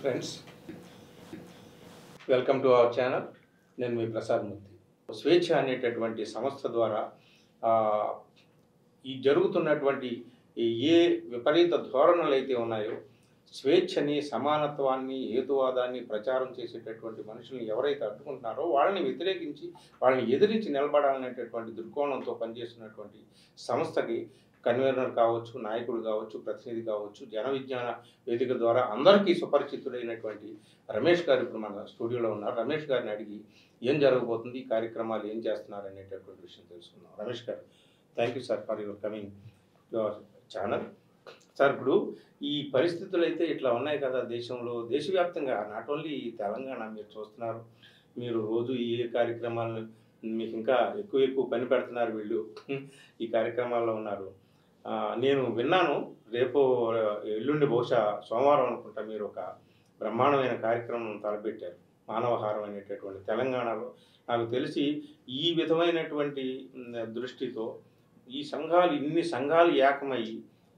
Friends welcome to our channel నేను మీ ప్రసాద్ మూర్తి స్వేచ్ఛ అనేటటువంటి సంస్థ ద్వారా ఈ జరుగుతున్నటువంటి ఏ విపరీత ధోరణులు అయితే ఉన్నాయో స్వేచ్ఛని సమానత్వాన్ని హేతువాదాన్ని ప్రచారం చేసేటటువంటి మనుషులను ఎవరైతే అడ్డుకుంటున్నారో వాళ్ళని వ్యతిరేకించి వాళ్ళని ఎదిరించి నిలబడాలనేటటువంటి దృక్కోణంతో పనిచేస్తున్నటువంటి సంస్థకి కన్వీనర్ కావచ్చు నాయకుడు కావచ్చు ప్రతినిధి కావచ్చు జన విజ్ఞాన వేదిక ద్వారా అందరికీ సుపరిచితుడైనటువంటి రమేష్ గారు ఇప్పుడు మన స్టూడియోలో ఉన్నారు రమేష్ గారిని అడిగి ఏం జరగబోతుంది ఈ కార్యక్రమాలు ఏం చేస్తున్నారు అనేటటువంటి విషయం తెలుసుకుందాం Ramesh garu thank you sir for your coming your channel sir ఇప్పుడు ఈ పరిస్థితులు అయితే ఇట్లా ఉన్నాయి కదా దేశంలో దేశవ్యాప్తంగా నాట్ ఓన్లీ తెలంగాణ మీరు చూస్తున్నారు మీరు రోజు ఈ కార్యక్రమాలను మీకు ఇంకా ఎక్కువ ఎక్కువ పని పెడుతున్నారు వీళ్ళు ఈ కార్యక్రమాల్లో ఉన్నారు నేను విన్నాను రేపు ఎల్లుండి బహుశా సోమవారం అనుకుంటా మీరు ఒక బ్రహ్మాండమైన కార్యక్రమం తలపెట్టారు మానవహారం అనేటటువంటి తెలంగాణలో నాకు తెలిసి ఈ విధమైనటువంటి దృష్టితో ఈ సంఘాలు ఇన్ని సంఘాలు ఏకమయ్యి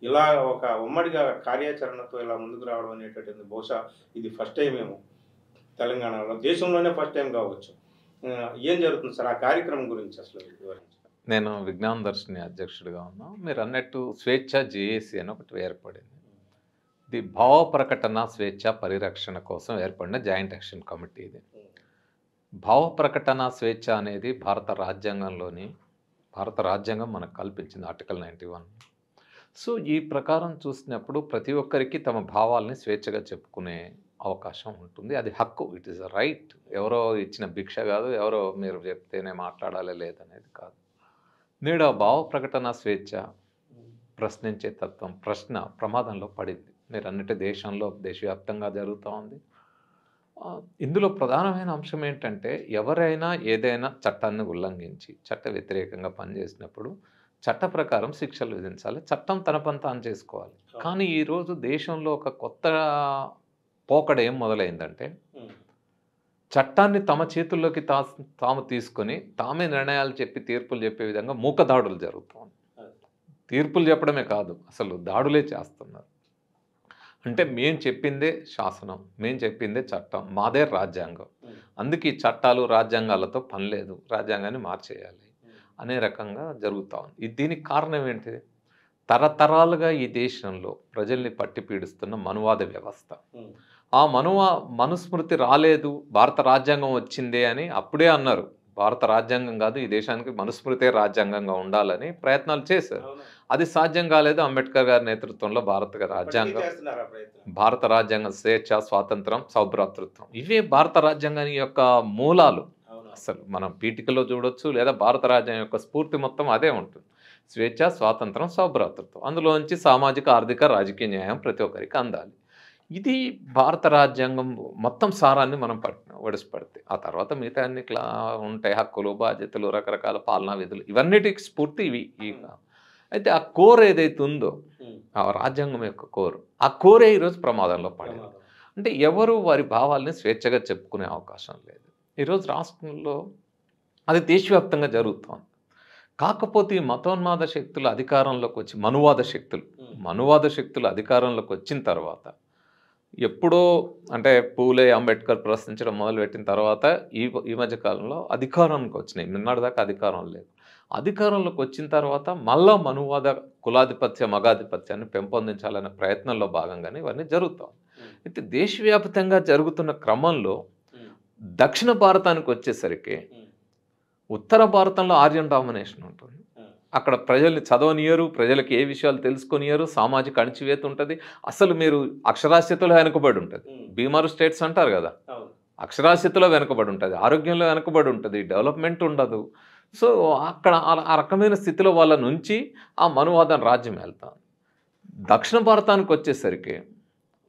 ఇలా ఒక ఉమ్మడిగా కార్యాచరణతో ఇలా ముందుకు రావడం అనేటటువంటి బహుశా ఇది ఫస్ట్ టైం ఏమో తెలంగాణలో దేశంలోనే ఫస్ట్ టైం కావచ్చు ఏం జరుగుతుంది సార్ ఆ కార్యక్రమం గురించి అసలు నేను విజ్ఞాన దర్శిని అధ్యక్షుడిగా ఉన్నా మీరు అన్నట్టు స్వేచ్ఛ జేఏసీ అని ఒకటి ఏర్పడింది ది భావ ప్రకటన స్వేచ్ఛ పరిరక్షణ కోసం ఏర్పడిన జాయింట్ యాక్షన్ కమిటీ ఇది భావ ప్రకటన స్వేచ్ఛ అనేది భారత రాజ్యాంగంలోని భారత రాజ్యాంగం మనకు కల్పించింది ఆర్టికల్ నైంటీ వన్ సో ఈ ప్రకారం చూసినప్పుడు ప్రతి ఒక్కరికి తమ భావాల్ని స్వేచ్ఛగా చెప్పుకునే అవకాశం ఉంటుంది అది హక్కు ఇట్ ఈస్ రైట్ ఎవరో ఇచ్చిన భిక్ష కాదు ఎవరో మీరు చెప్తేనే మాట్లాడాలి లేదనేది కాదు నేడు ఆ భావ ప్రకటన స్వేచ్ఛ ప్రశ్నించే తత్వం ప్రశ్న ప్రమాదంలో పడింది మీరు అన్నిటి దేశంలో దేశవ్యాప్తంగా జరుగుతూ ఉంది ఇందులో ప్రధానమైన అంశం ఏంటంటే ఎవరైనా ఏదైనా చట్టాన్ని ఉల్లంఘించి చట్ట వ్యతిరేకంగా పనిచేసినప్పుడు చట్ట ప్రకారం శిక్షలు విధించాలి చట్టం తన పని తాను చేసుకోవాలి కానీ ఈరోజు దేశంలో ఒక కొత్త పోకడ ఏం మొదలైందంటే చట్టాన్ని తమ చేతుల్లోకి తా తాము తీసుకొని తామే నిర్ణయాలు చెప్పి తీర్పులు చెప్పే విధంగా మూక దాడులు జరుగుతుంది తీర్పులు చెప్పడమే కాదు అసలు దాడులే చేస్తున్నారు అంటే మేం చెప్పిందే శాసనం మేం చెప్పిందే చట్టం మాదే రాజ్యాంగం అందుకే చట్టాలు రాజ్యాంగాలతో పని లేదు రాజ్యాంగాన్ని మార్చేయాలి అనే రకంగా జరుగుతూ ఉంది దీనికి కారణం ఏంటి తరతరాలుగా ఈ దేశంలో ప్రజల్ని పట్టి పీడిస్తున్న మనువాద వ్యవస్థ ఆ మనువ మనుస్మృతి రాలేదు భారత రాజ్యాంగం వచ్చిందే అని అప్పుడే అన్నారు భారత రాజ్యాంగం కాదు ఈ దేశానికి మనుస్మృతే రాజ్యాంగంగా ఉండాలని ప్రయత్నాలు చేశారు అది సాధ్యం కాలేదు అంబేద్కర్ గారి నేతృత్వంలో భారత రాజ్యాంగం భారత రాజ్యాంగం స్వేచ్ఛ స్వాతంత్రం సౌభ్రాతృత్వం ఇవే భారత రాజ్యాంగం యొక్క మూలాలు అసలు మనం పీఠికలో చూడొచ్చు లేదా భారత రాజ్యాంగం యొక్క స్ఫూర్తి మొత్తం అదే ఉంటుంది స్వేచ్ఛ స్వాతంత్రం సౌభ్రాతృత్వం అందులోంచి సామాజిక ఆర్థిక రాజకీయ న్యాయం ప్రతి ఒక్కరికి అందాలి ఇది భారత రాజ్యాంగం మొత్తం సారాన్ని మనం ఒడిసిపడితే ఆ తర్వాత మిగతా అన్ని ఉంటాయి హక్కులు బాధ్యతలు రకరకాల పాలనా విధులు ఇవన్నిటికి స్ఫూర్తి ఇవి అయితే ఆ కోర్ ఏదైతే ఉందో ఆ రాజ్యాంగం యొక్క కోర్ ఆ కోరే ఈరోజు ప్రమాదంలో పడింది అంటే ఎవరు వారి భావాల్ని స్వేచ్ఛగా చెప్పుకునే అవకాశం లేదు ఈరోజు రాష్ట్రంలో అది దేశవ్యాప్తంగా జరుగుతోంది కాకపోతే ఈ మతోన్మాద శక్తులు అధికారంలోకి వచ్చి మనువాద శక్తులు మనువాద శక్తులు అధికారంలోకి వచ్చిన తర్వాత ఎప్పుడో అంటే పూలే అంబేద్కర్ ప్రశ్నించడం మొదలుపెట్టిన తర్వాత ఈ ఈ మధ్య కాలంలో అధికారానికి వచ్చినాయి నిన్నటిదాకా అధికారం లేదు అధికారంలోకి వచ్చిన తర్వాత మళ్ళా మనువాద కులాధిపత్య మగాధిపత్యాన్ని పెంపొందించాలనే ప్రయత్నంలో భాగంగానే ఇవన్నీ జరుగుతాం అయితే దేశవ్యాప్తంగా జరుగుతున్న క్రమంలో దక్షిణ భారతానికి వచ్చేసరికి ఉత్తర భారతంలో ఆర్యన్ డామినేషన్ ఉంటుంది అక్కడ ప్రజల్ని చదవనియరు ప్రజలకు ఏ విషయాలు తెలుసుకొనియరు సామాజిక అణచివేత ఉంటుంది అసలు మీరు అక్షరాస్యతలో వెనుకబడి ఉంటుంది బీమారు స్టేట్స్ అంటారు కదా అక్షరాస్యతలో వెనుకబడి ఉంటుంది ఆరోగ్యంలో వెనుకబడి ఉంటుంది డెవలప్మెంట్ ఉండదు సో అక్కడ ఆ రకమైన స్థితిలో వాళ్ళ నుంచి ఆ మనువాదం రాజ్యం వెళ్తాను దక్షిణ భారతానికి వచ్చేసరికి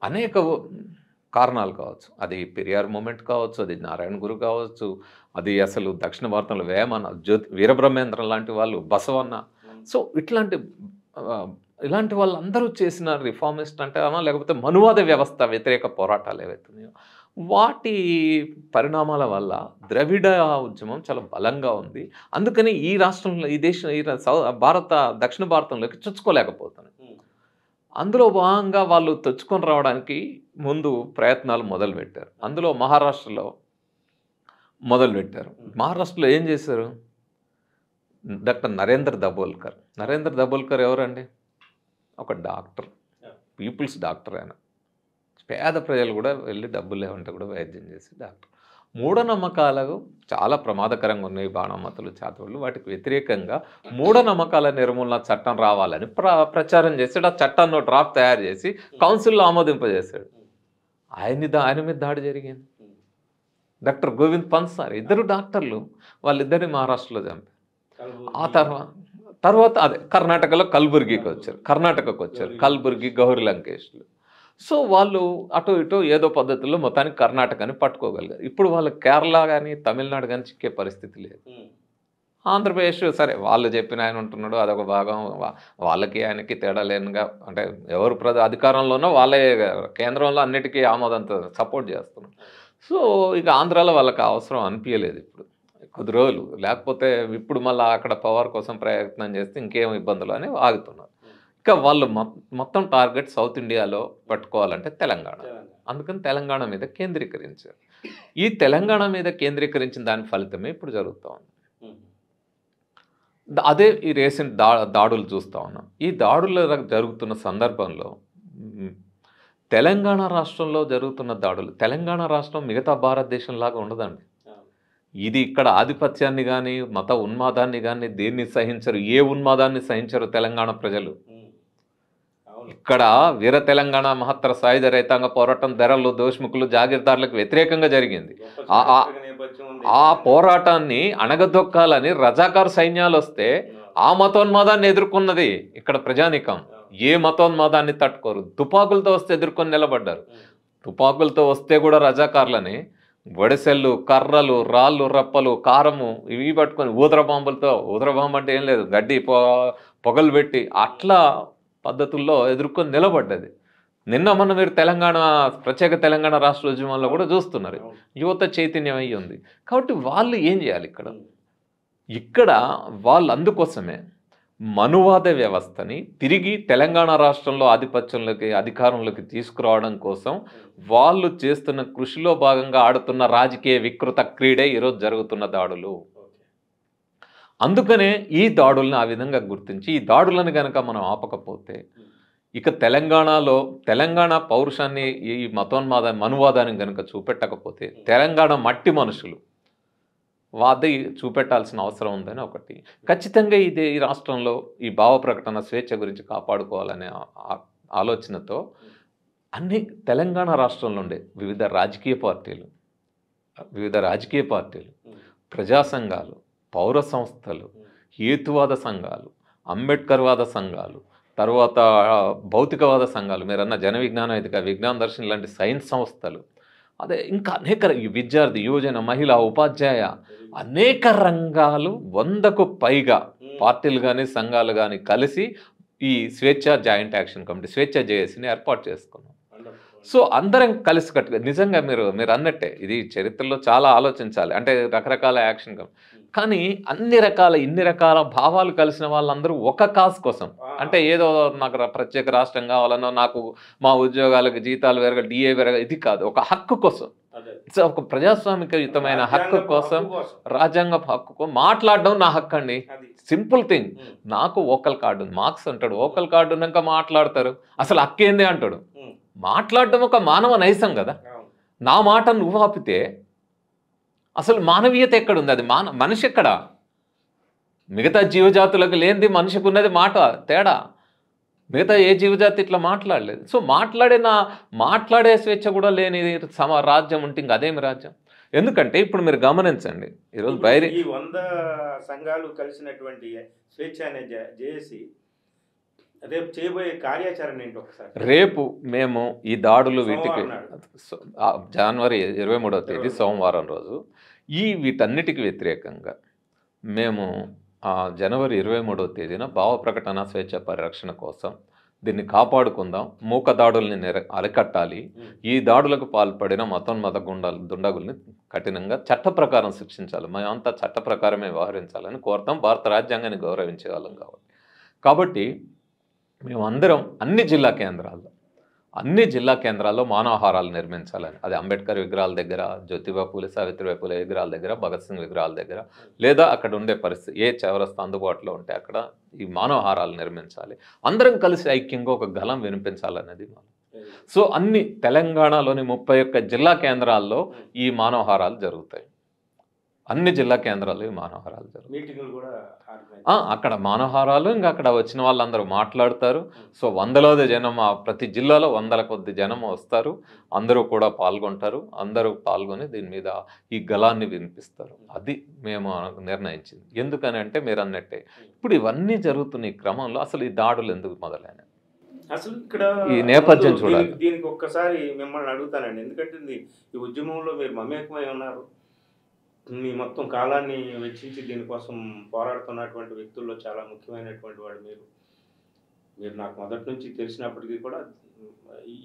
అనేక కారణాలు కావచ్చు అది పెరియార్ మూమెంట్ కావచ్చు అది నారాయణ గురు కావచ్చు అది అసలు దక్షిణ భారతంలో వేమన్న జ్యోతి వీరబ్రహ్మేంద్రం లాంటి వాళ్ళు బసవన్న సో ఇట్లాంటి ఇలాంటి వాళ్ళందరూ చేసిన రిఫార్మిస్ట్ అంటే లేకపోతే మనువాద వ్యవస్థ వ్యతిరేక పోరాటాలు ఏవైతున్నాయో వాటి పరిణామాల వల్ల ద్రవిడ ఉద్యమం చాలా బలంగా ఉంది అందుకని ఈ రాష్ట్రంలో ఈ దేశం ఈ భారత దక్షిణ భారతంలోకి చొచ్చుకోలేకపోతున్నాయి అందులో భాగంగా వాళ్ళు తెచ్చుకొని రావడానికి ముందు ప్రయత్నాలు మొదలుపెట్టారు అందులో మహారాష్ట్రలో మొదలుపెట్టారు మహారాష్ట్రలో ఏం చేశారు డాక్టర్ నరేంద్ర దబోల్కర్ నరేంద్ర దబోల్కర్ ఎవరండి ఒక డాక్టర్ పీపుల్స్ డాక్టర్ ఆయన పేద ప్రజలు కూడా వెళ్ళి డబ్బులు లేవంటే కూడా వైద్యం చేసి డాక్టర్ మూఢనమ్మకాలకు చాలా ప్రమాదకరంగా ఉన్నాయి బాణమతులు చాతువులు వాటికి వ్యతిరేకంగా మూఢనమ్మకాల నిర్మూలన చట్టం రావాలని ప్రచారం చేసాడు ఆ చట్టాన్ని డ్రాఫ్ట్ తయారు చేసి కౌన్సిల్లో ఆమోదింపజేశాడు ఆయన్ని దా ఆయన మీద దాడి జరిగింది డాక్టర్ గోవింద్ పన్సార్ ఇద్దరు డాక్టర్లు వాళ్ళిద్దరిని మహారాష్ట్రలో చంపారు ఆ తర్వాత తర్వాత అదే కర్ణాటకలో కల్బుర్గికి వచ్చారు కర్ణాటకకు వచ్చారు కల్బుర్గి గౌరీ లంకేష్లు సో వాళ్ళు అటు ఇటు ఏదో పద్ధతిలో మొత్తానికి కర్ణాటకని పట్టుకోగలిగారు ఇప్పుడు వాళ్ళు కేరళ కానీ తమిళనాడు కానీ చిక్కే పరిస్థితి లేదు ఆంధ్రప్రదేశ్ సరే వాళ్ళు చెప్పిన ఆయన ఉంటున్నాడు అదొక భాగం వాళ్ళకి ఆయనకి తేడా లేనిగా అంటే ఎవరు ప్రజా అధికారంలోనో వాళ్ళే కేంద్రంలో అన్నిటికీ ఆమోదంతో సపోర్ట్ చేస్తున్నారు సో ఇక ఆంధ్రాలో వాళ్ళకి అవసరం అనిపించలేదు ఇప్పుడు కొద్ది రోజులు లేకపోతే ఇప్పుడు మళ్ళీ అక్కడ పవర్ కోసం ప్రయత్నం చేస్తే ఇంకేం ఇబ్బందులు అని ఆగుతున్నారు ఇంకా వాళ్ళు మొత్తం టార్గెట్ సౌత్ ఇండియాలో పట్టుకోవాలంటే తెలంగాణ అందుకని తెలంగాణ మీద కేంద్రీకరించారు ఈ తెలంగాణ మీద కేంద్రీకరించిన దాని ఫలితమే ఇప్పుడు జరుగుతూ ఉంది అదే ఈ రీసెంట్ దా దాడులు చూస్తూ ఉన్నాం ఈ దాడులు జరుగుతున్న సందర్భంలో తెలంగాణ రాష్ట్రంలో జరుగుతున్న దాడులు తెలంగాణ రాష్ట్రం మిగతా భారతదేశంలాగా ఉండదండి ఇది ఇక్కడ ఆధిపత్యాన్ని కానీ మత ఉన్మాదాన్ని కానీ దేన్ని సహించరు ఏ ఉన్మాదాన్ని సహించరు తెలంగాణ ప్రజలు ఇక్కడ వీర తెలంగాణ మహత్తర సాయుధ రైతాంగ పోరాటం ధరలు దోష్ముఖులు జాగీర్దారులకు వ్యతిరేకంగా జరిగింది ఆ పోరాటాన్ని అణగదొక్కాలని రజాకార్ సైన్యాలు వస్తే ఆ మతోన్మాదాన్ని ఎదుర్కొన్నది ఇక్కడ ప్రజానికం ఏ మతోన్మాదాన్ని తట్టుకోరు తుపాకులతో వస్తే ఎదుర్కొని నిలబడ్డారు తుపాకులతో వస్తే కూడా రజాకారులని వడిసెళ్ళు కర్రలు రాళ్ళు రప్పలు కారము ఇవి పట్టుకొని ఊదర బాంబులతో ఊదర బాంబు అంటే ఏం లేదు గడ్డి పొ పొగలు పెట్టి అట్లా పద్ధతుల్లో ఎదుర్కొని నిలబడ్డది నిన్న మొన్న మీరు తెలంగాణ ప్రత్యేక తెలంగాణ రాష్ట్ర ఉద్యమంలో కూడా చూస్తున్నారు యువత చైతన్యం అయ్యి ఉంది కాబట్టి వాళ్ళు ఏం చేయాలి ఇక్కడ ఇక్కడ వాళ్ళు అందుకోసమే మనువాద వ్యవస్థని తిరిగి తెలంగాణ రాష్ట్రంలో ఆధిపత్యంలోకి అధికారంలోకి తీసుకురావడం కోసం వాళ్ళు చేస్తున్న కృషిలో భాగంగా ఆడుతున్న రాజకీయ వికృత క్రీడే ఈరోజు జరుగుతున్న దాడులు అందుకనే ఈ దాడులను ఆ విధంగా గుర్తించి ఈ దాడులను కనుక మనం ఆపకపోతే ఇక తెలంగాణలో తెలంగాణ పౌరుషాన్ని ఈ మతోన్మాద మనువాదాన్ని కనుక చూపెట్టకపోతే తెలంగాణ మట్టి మనుషులు వాది చూపెట్టాల్సిన అవసరం ఉందని ఒకటి ఖచ్చితంగా ఇది ఈ రాష్ట్రంలో ఈ భావ ప్రకటన స్వేచ్ఛ గురించి కాపాడుకోవాలనే ఆలోచనతో అన్ని తెలంగాణ రాష్ట్రంలో ఉండే వివిధ రాజకీయ పార్టీలు వివిధ రాజకీయ పార్టీలు ప్రజా సంఘాలు పౌర సంస్థలు హేతువాద సంఘాలు అంబేద్కర్వాద సంఘాలు తర్వాత భౌతికవాద సంఘాలు మీరన్న జన విజ్ఞాన వేదిక విజ్ఞాన దర్శనం లాంటి సైన్స్ సంస్థలు అదే ఇంకా అనేక విద్యార్థి యువజన మహిళ ఉపాధ్యాయ అనేక రంగాలు వందకు పైగా పార్టీలు కానీ సంఘాలు కానీ కలిసి ఈ స్వేచ్ఛ జాయింట్ యాక్షన్ కమిటీ స్వేచ్ఛ జేఏసీని ఏర్పాటు చేసుకున్నాం సో అందరం కలిసి కట్టుగా నిజంగా మీరు మీరు అన్నట్టే ఇది చరిత్రలో చాలా ఆలోచించాలి అంటే రకరకాల యాక్షన్ కమిటీ కానీ అన్ని రకాల ఇన్ని రకాల భావాలు కలిసిన వాళ్ళందరూ ఒక కాజ్ కోసం అంటే ఏదో నాకు ప్రత్యేక రాష్ట్రం కావాలనో నాకు మా ఉద్యోగాలకు జీతాలు పెరగ డిఏ పెరగ ఇది కాదు ఒక హక్కు కోసం ఇట్స్ ఒక ప్రజాస్వామికయుతమైన హక్కు కోసం రాజ్యాంగ హక్కు మాట్లాడడం నా హక్కు అండి సింపుల్ థింగ్ నాకు ఓకల్ కార్డు ఉంది మార్క్స్ అంటాడు ఓకల్ కార్డు ఉన్నాక మాట్లాడతారు అసలు హక్కు ఏంది అంటాడు మాట్లాడడం ఒక మానవ నైసం కదా నా మాట నువ్వు ఆపితే అసలు మానవీయత ఎక్కడుంది అది మాన మనిషి ఎక్కడ మిగతా జీవజాతులకు లేనిది మనిషికి ఉన్నది మాట తేడా మిగతా ఏ జీవజాతి ఇట్లా మాట్లాడలేదు సో మాట్లాడిన మాట్లాడే స్వేచ్ఛ కూడా లేని సమ రాజ్యం ఉంటే ఇంక అదేమి రాజ్యం ఎందుకంటే ఇప్పుడు మీరు గమనించండి ఈరోజు ఈ వంద సంఘాలు కలిసినటువంటి స్వేచ్ఛ అనే జేసి రేపు చేయబోయే కార్యాచరణ ఏంటి ఒకసారి రేపు మేము ఈ దాడులు వీటికి జనవరి ఇరవై మూడవ తేదీ సోమవారం రోజు ఈ వీటన్నిటికి వ్యతిరేకంగా మేము జనవరి ఇరవై మూడవ తేదీన భావ ప్రకటన స్వేచ్ఛ పరిరక్షణ కోసం దీన్ని కాపాడుకుందాం మూక దాడుల్ని అరికట్టాలి ఈ దాడులకు పాల్పడిన మత గుండాలు దుండగుల్ని కఠినంగా చట్ట ప్రకారం శిక్షించాలి మేమంతా చట్ట ప్రకారమే వ్యవహరించాలని కోరుతాం భారత రాజ్యాంగాన్ని గౌరవించే వాళ్ళం కాబట్టి కాబట్టి మేమందరం అన్ని జిల్లా కేంద్రాల్లో అన్ని జిల్లా కేంద్రాల్లో మానవహారాలు నిర్మించాలని అది అంబేద్కర్ విగ్రహాల దగ్గర జ్యోతిబా పూల సావిత్రిబాయి పూలే విగ్రహాల దగ్గర భగత్ సింగ్ విగ్రహాల దగ్గర లేదా అక్కడ ఉండే పరిస్థితి ఏ చవరస్త అందుబాటులో ఉంటే అక్కడ ఈ మానవహారాలు నిర్మించాలి అందరం కలిసి ఐక్యంగా ఒక గలం వినిపించాలనేది hmm. సో అన్ని తెలంగాణలోని ముప్పై జిల్లా కేంద్రాల్లో ఈ మానవహారాలు జరుగుతాయి అన్ని జిల్లా కేంద్రాలు మానవహారాలు జరుగుతాయి అక్కడ మానవహారాలు ఇంకా అక్కడ వచ్చిన వాళ్ళందరూ మాట్లాడతారు సో వందలది జనం ప్రతి జిల్లాలో వందల కొద్ది జనం వస్తారు అందరూ కూడా పాల్గొంటారు అందరూ పాల్గొని దీని మీద ఈ గలాన్ని వినిపిస్తారు అది మేము నిర్ణయించింది ఎందుకని అంటే మీరు అన్నట్టే ఇప్పుడు ఇవన్నీ జరుగుతున్న ఈ క్రమంలో అసలు ఈ దాడులు ఎందుకు మొదలైనవి అసలు ఇక్కడ ఈ నేపథ్యం చూడాలి దీనికి ఒక్కసారి మిమ్మల్ని అడుగుతానండి ఎందుకంటే ఈ ఉద్యమంలో మీరు మమేకమై ఉన్నారు మీ మొత్తం కాలాన్ని వెచ్చించి దీనికోసం పోరాడుతున్నటువంటి వ్యక్తుల్లో చాలా ముఖ్యమైనటువంటి వాడు మీరు మీరు నాకు మొదటి నుంచి తెలిసినప్పటికీ కూడా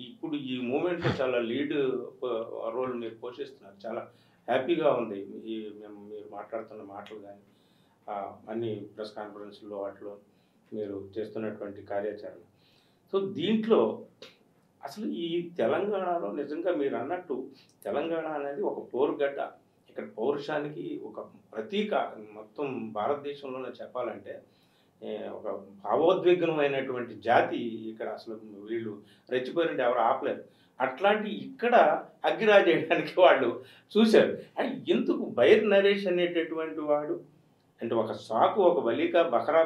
ఇప్పుడు ఈ మూమెంట్లో చాలా లీడ్ రోల్ మీరు పోషిస్తున్నారు చాలా హ్యాపీగా ఉంది ఈ మేము మీరు మాట్లాడుతున్న మాటలు కానీ అన్ని ప్రెస్ కాన్ఫరెన్స్లో వాటిలో మీరు చేస్తున్నటువంటి కార్యాచరణ సో దీంట్లో అసలు ఈ తెలంగాణలో నిజంగా మీరు అన్నట్టు తెలంగాణ అనేది ఒక పోరుగడ్డ ఇక్కడ పౌరుషానికి ఒక ప్రతీక మొత్తం భారతదేశంలోనే చెప్పాలంటే ఒక భావోద్విగ్నమైనటువంటి జాతి ఇక్కడ అసలు వీళ్ళు రెచ్చిపోయినట్టు ఎవరు ఆపలేరు అట్లాంటి ఇక్కడ అగ్గిరా చేయడానికి వాళ్ళు చూశారు అంటే ఎందుకు బైర్ నరేష్ అనేటటువంటి వాడు అంటే ఒక సాకు ఒక బలిక బకరా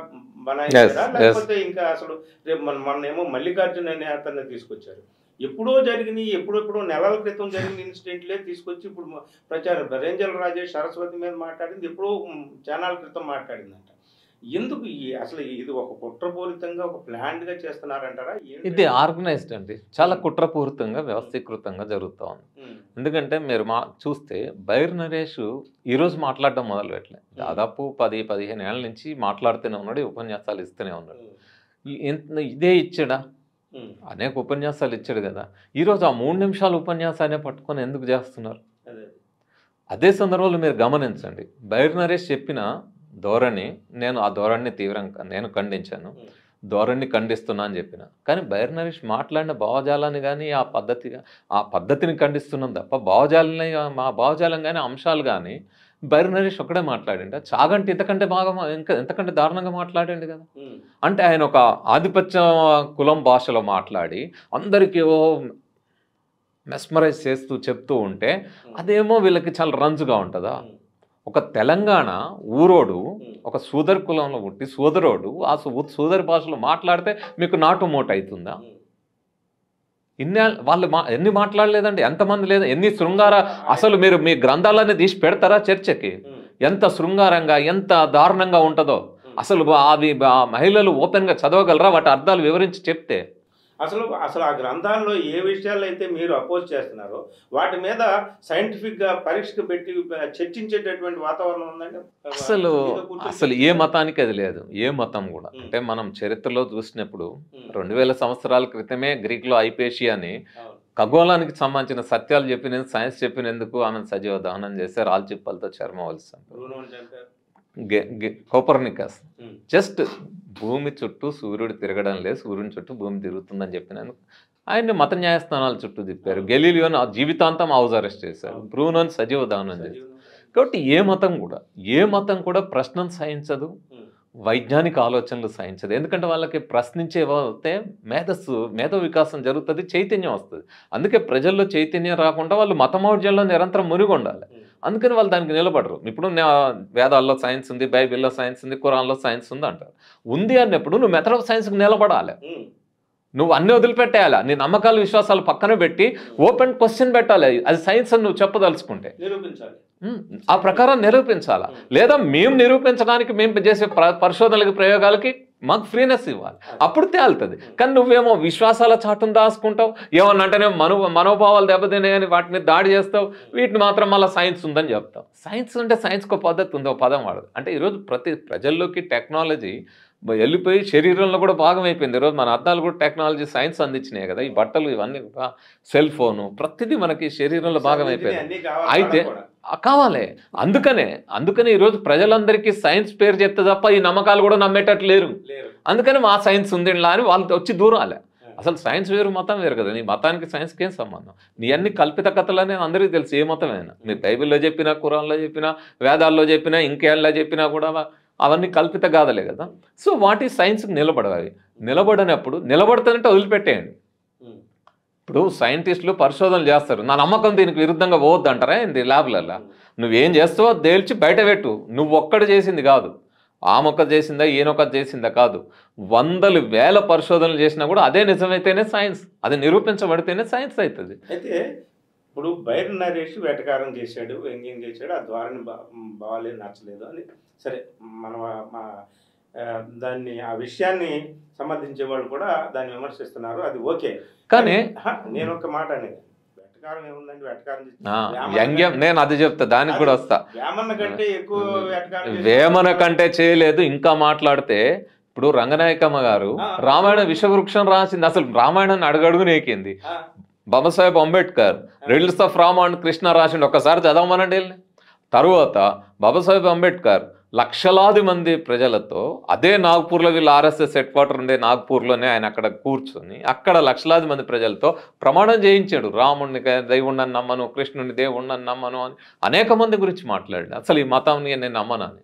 బనాయి లేకపోతే ఇంకా అసలు రేపు మన మన ఏమో మల్లికార్జున అనే అతన్ని తీసుకొచ్చారు ఎప్పుడో జరిగినాయి ఎప్పుడెప్పుడో నెలల క్రితం జరిగిన ఇన్సిడెంట్లే తీసుకొచ్చి ఇప్పుడు ప్రచారం రేంజల్ రాజేష్ సరస్వతి మీద మాట్లాడింది ఎప్పుడో చానాల క్రితం మాట్లాడిందంట ఎందుకు అసలు ఇది ఒక కుట్రపూరితంగా ఒక ప్లాన్గా చేస్తున్నారంటారా ఇది ఆర్గనైజ్డ్ అండి చాలా కుట్రపూరితంగా వ్యవస్థీకృతంగా జరుగుతూ ఉంది ఎందుకంటే మీరు మా చూస్తే బైర్ నరేష్ ఈరోజు మాట్లాడడం మొదలు పెట్టలే దాదాపు పది పదిహేను ఏళ్ళ నుంచి మాట్లాడుతూనే ఉన్నాడు ఉపన్యాసాలు ఇస్తూనే ఉన్నాడు ఇదే ఇచ్చాడా అనేక ఉపన్యాసాలు ఇచ్చాడు కదా ఈరోజు ఆ మూడు నిమిషాల ఉపన్యాసాన్ని పట్టుకొని ఎందుకు చేస్తున్నారు అదే సందర్భంలో మీరు గమనించండి బైర్ నరేష్ చెప్పిన ధోరణి నేను ఆ ధోరణిని తీవ్రంగా నేను ఖండించాను ధోరణిని ఖండిస్తున్నా అని చెప్పిన కానీ బైర్ నరేష్ మాట్లాడిన భావజాలాన్ని కానీ ఆ పద్ధతిగా ఆ పద్ధతిని ఖండిస్తున్నాం తప్ప భావజాలని మా భావజాలం కానీ అంశాలు కానీ బైర్ నరేష్ ఒక్కడే మాట్లాడండి చాగంటే ఇంతకంటే బాగా ఇంకా ఎంతకంటే దారుణంగా మాట్లాడండి కదా అంటే ఆయన ఒక ఆధిపత్య కులం భాషలో మాట్లాడి అందరికీ ఓ మెస్మరైజ్ చేస్తూ చెప్తూ ఉంటే అదేమో వీళ్ళకి చాలా రంజుగా ఉంటుందా ఒక తెలంగాణ ఊరోడు ఒక సోదరు కులంలో పుట్టి సోదరుడు ఆ సోదరి భాషలో మాట్లాడితే మీకు నాటు మోట్ అవుతుందా ఇన్ని వాళ్ళు మా ఎన్ని మాట్లాడలేదండి ఎంతమంది లేదు ఎన్ని శృంగార అసలు మీరు మీ గ్రంథాలన్నీ తీసి పెడతారా చర్చకి ఎంత శృంగారంగా ఎంత దారుణంగా ఉంటుందో అసలు అవి మహిళలు ఓపెన్గా చదవగలరా వాటి అర్థాలు వివరించి చెప్తే అసలు అసలు ఆ గ్రంథాల్లో ఏ విషయాలు అయితే మీరు అపోజ్ చేస్తున్నారో వాటి మీద సైంటిఫిక్గా పరీక్షకు పెట్టి చర్చించేటటువంటి వాతావరణం ఉందండి అసలు అసలు ఏ మతానికి అది లేదు ఏ మతం కూడా అంటే మనం చరిత్రలో చూసినప్పుడు రెండు వేల సంవత్సరాల క్రితమే గ్రీక్లో అని ఖగోళానికి సంబంధించిన సత్యాలు చెప్పినందుకు సైన్స్ చెప్పినందుకు ఆమెను సజీవ దహనం చేస్తే రాల్చిప్పలతో చర్మ వలసారు కోపర్నికస్ జస్ట్ భూమి చుట్టూ సూర్యుడు తిరగడం లేదు సూర్యుని చుట్టూ భూమి తిరుగుతుందని చెప్పినాను ఆయన్ని మత న్యాయస్థానాల చుట్టూ తిప్పారు గెలీలియోని జీవితాంతం హౌస్ అరెస్ట్ చేశారు బ్రూనోని సజీవ దానం చేశారు కాబట్టి ఏ మతం కూడా ఏ మతం కూడా ప్రశ్నను సహించదు వైజ్ఞానిక ఆలోచనలు సహించదు ఎందుకంటే వాళ్ళకి ప్రశ్నించే వస్తే మేధస్సు మేధో వికాసం జరుగుతుంది చైతన్యం వస్తుంది అందుకే ప్రజల్లో చైతన్యం రాకుండా వాళ్ళు మతమౌర్జంలో నిరంతరం మునిగి ఉండాలి అందుకని వాళ్ళు దానికి నిలబడరు ఇప్పుడు వేదాల్లో సైన్స్ ఉంది బైబిల్లో సైన్స్ ఉంది కురాన్లో సైన్స్ ఉంది అంటారు ఉంది అన్నప్పుడు నువ్వు మెథడ్ ఆఫ్ సైన్స్కి నిలబడాలి నువ్వు అన్ని వదిలిపెట్టేయాలా నీ నమ్మకాలు విశ్వాసాలు పక్కన పెట్టి ఓపెన్ క్వశ్చన్ పెట్టాలి అది సైన్స్ అని నువ్వు చెప్పదలుచుకుంటే ఆ ప్రకారం నిరూపించాలా లేదా మేము నిరూపించడానికి మేము చేసే పరిశోధనలకి ప్రయోగాలకి మాకు ఫ్రీనెస్ ఇవ్వాలి అప్పుడు తేలుతుంది కానీ నువ్వేమో విశ్వాసాల చాటును దాచుకుంటావు ఏమన్నా అంటేనే మనో మనోభావాలు దెబ్బతినాయని వాటిని దాడి చేస్తావు వీటిని మాత్రం మళ్ళీ సైన్స్ ఉందని చెప్తావు సైన్స్ అంటే సైన్స్కి ఒక పద్ధతి ఉందో పదం వాడదు అంటే ఈరోజు ప్రతి ప్రజల్లోకి టెక్నాలజీ వెళ్ళిపోయి శరీరంలో కూడా భాగం అయిపోయింది ఈరోజు మన అద్దాలు కూడా టెక్నాలజీ సైన్స్ అందించినాయి కదా ఈ బట్టలు ఇవన్నీ సెల్ ఫోను ప్రతిదీ మనకి శరీరంలో భాగం అయిపోయింది అయితే కావాలి అందుకనే అందుకనే ఈరోజు ప్రజలందరికీ సైన్స్ పేరు చెప్తే తప్ప ఈ నమ్మకాలు కూడా నమ్మేటట్లు లేరు అందుకని మా సైన్స్ ఉంది అని వాళ్ళతో వచ్చి దూరాలే అసలు సైన్స్ వేరు మతం వేరు కదా నీ మతానికి సైన్స్కి ఏం సంబంధం నీ అన్ని కల్పిత కథలనే అందరికీ తెలుసు ఏ మతమైనా మీరు బైబిల్లో చెప్పినా కురాల్లో చెప్పినా వేదాల్లో చెప్పినా ఇంకేళ్ళలో చెప్పినా కూడా అవన్నీ కల్పిత గాథలే కదా సో వాటి సైన్స్కి నిలబడాలి నిలబడనప్పుడు నిలబడతానంటే వదిలిపెట్టేయండి ఇప్పుడు సైంటిస్టులు పరిశోధనలు చేస్తారు నా నమ్మకం దీనికి విరుద్ధంగా పోవద్దు అంటారా ఏంది ల్యాబ్లల్లా నువ్వేం చేస్తావో తేల్చి బయట పెట్టు నువ్వు ఒక్కడ చేసింది కాదు ఆ మొక్క చేసిందా ఈయనొక్క చేసిందా కాదు వందలు వేల పరిశోధనలు చేసినా కూడా అదే నిజమైతేనే సైన్స్ అది నిరూపించబడితేనే సైన్స్ అవుతుంది అయితే ఇప్పుడు బయట నరేష్ వేటకారం చేశాడు వ్యంగ్యం చేశాడు ఆ ద్వారాని బా నచ్చలేదు అని సరే మన మా దాన్ని ఆ విషయాన్ని సమర్థించే వాళ్ళు కూడా దాన్ని విమర్శిస్తున్నారు అది ఓకే కానీ నేను ఒక మాట అనేది వెటకారం ఏముందండి వెటకారం వ్యంగ్యం నేను అది చెప్తా దానికి కూడా వస్తా వేమన కంటే ఎక్కువ వేమన కంటే చేయలేదు ఇంకా మాట్లాడితే ఇప్పుడు రంగనాయకమ్మ గారు రామాయణ విషవృక్షం రాసింది అసలు రామాయణాన్ని అడుగడుగు నేకింది Babasaheb Ambedkar riddles of Ram and Krishna రాసిండి ఒకసారి చదవమనండి వెళ్ళి తరువాత బాబాసాహెబ్ అంబేద్కర్ లక్షలాది మంది ప్రజలతో అదే నాగ్పూర్లో వీళ్ళు ఆర్ఎస్ఎస్ హెడ్ క్వార్టర్ ఉండే నాగ్పూర్లోనే ఆయన అక్కడ కూర్చొని అక్కడ లక్షలాది మంది ప్రజలతో ప్రమాణం చేయించాడు రాముడిని దేవుణ్ణని నమ్మను కృష్ణుని దేవుణ్ణని నమ్మను అని అనేక మంది గురించి మాట్లాడి అసలు ఈ మతాన్ని నేను నమ్మనని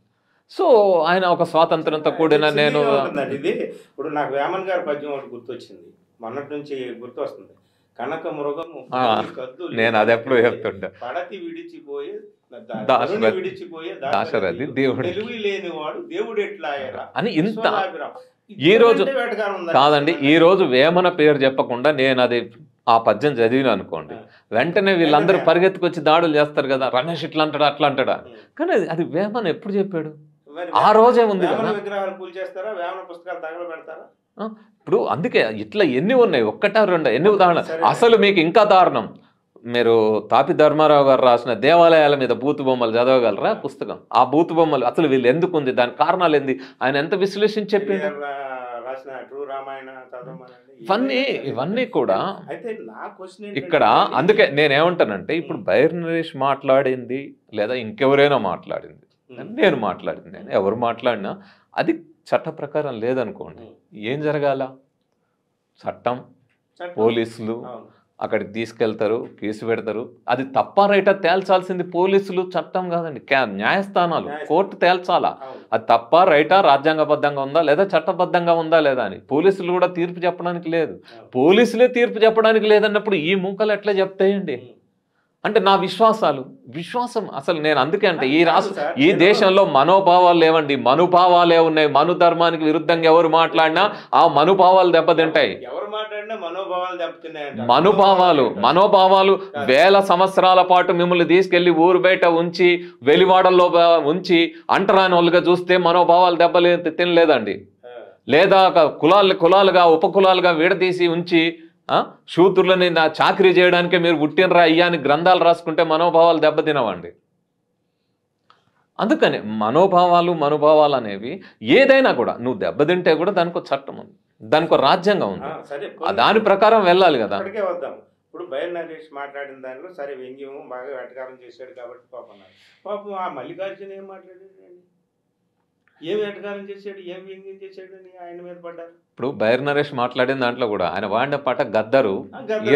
సో ఆయన ఒక స్వాతంత్రంతో కూడిన నేను ఇప్పుడు నాకు వేమన్ గారి పద్యం ఒకటి గుర్తొచ్చింది మొన్నటి నుంచి వస్తుంది కనక మృగము నేను అది ఎప్పుడు చెప్తుంటా పడతి విడిచిపోయే దాశరథి దేవుడు లేనివాడు దేవుడు ఎట్లా అని ఇంత ఈ రోజు కాదండి ఈ రోజు వేమన పేరు చెప్పకుండా నేను అది ఆ పద్యం చదివిన అనుకోండి వెంటనే వీళ్ళందరూ పరిగెత్తుకొచ్చి దాడులు చేస్తారు కదా రమేష్ ఇట్లా అంటాడా అట్లా అంటాడా కానీ అది వేమన ఎప్పుడు చెప్పాడు ఆ రోజే ఉంది కదా ఇప్పుడు అందుకే ఇట్లా ఎన్ని ఉన్నాయి ఒక్కటా రెండు ఎన్ని ఉదాహరణ అసలు మీకు ఇంకా దారుణం మీరు తాపి ధర్మారావు గారు రాసిన దేవాలయాల మీద బూతు బొమ్మలు చదవగలరా పుస్తకం ఆ బూతు బొమ్మలు అసలు వీళ్ళు ఎందుకు ఉంది దాని కారణాలు ఏంది ఆయన ఎంత విశ్లేషించి చెప్పింది ఇవన్నీ ఇవన్నీ కూడా ఇక్కడ అందుకే నేనేమంటానంటే ఇప్పుడు బైర్ నరేష్ మాట్లాడింది లేదా ఇంకెవరైనా మాట్లాడింది నేను మాట్లాడింది నేను ఎవరు మాట్లాడినా అది చట్ట ప్రకారం లేదనుకోండి ఏం జరగాల చట్టం పోలీసులు అక్కడికి తీసుకెళ్తారు కేసు పెడతారు అది తప్ప రైట తేల్చాల్సింది పోలీసులు చట్టం కాదండి న్యాయస్థానాలు కోర్టు తేల్చాలా అది తప్ప రైటా రాజ్యాంగబద్ధంగా ఉందా లేదా చట్టబద్ధంగా ఉందా లేదా అని పోలీసులు కూడా తీర్పు చెప్పడానికి లేదు పోలీసులే తీర్పు చెప్పడానికి లేదన్నప్పుడు ఈ మూకలు ఎట్లా చెప్తాయండి అంటే నా విశ్వాసాలు విశ్వాసం అసలు నేను అందుకే అంటే ఈ రాష్ట్ర ఈ దేశంలో మనోభావాలు లేవండి మనుభావాలే ఉన్నాయి మను ధర్మానికి విరుద్ధంగా ఎవరు మాట్లాడినా ఆ మనుభావాలు దెబ్బతింటాయి మనుభావాలు మనోభావాలు వేల సంవత్సరాల పాటు మిమ్మల్ని తీసుకెళ్లి ఊరు బయట ఉంచి వెలివాడల్లో ఉంచి అంటరాని వాళ్ళుగా చూస్తే మనోభావాలు దెబ్బలే తినలేదండి లేదా కులాలు కులాలుగా ఉపకులాలుగా విడదీసి ఉంచి శూతులని నా చాకరీ చేయడానికే మీరు పుట్టినరా అయ్యా అని గ్రంథాలు రాసుకుంటే మనోభావాలు దెబ్బతినవండి అందుకని మనోభావాలు మనోభావాలు అనేవి ఏదైనా కూడా నువ్వు దెబ్బతింటే కూడా దానికి చట్టం ఉంది దానికి రాజ్యాంగం ఉంది దాని ప్రకారం వెళ్ళాలి కదా ఇప్పుడు బయలు నరేష్ మాట్లాడిన దానిలో సరే వ్యంగ్యం బాగా వెటకారం చేశాడు కాబట్టి పాపం పాపం ఆ మల్లికార్జున ఏం మాట్లాడాడు ఏం వెంటకారం చేశాడు ఏం వ్యంగ్యం చేశాడు అని ఆయన మీద పడ్డారు ఇప్పుడు బైర్ నరేష్ మాట్లాడిన దాంట్లో కూడా ఆయన వాడిన పాట గద్దరు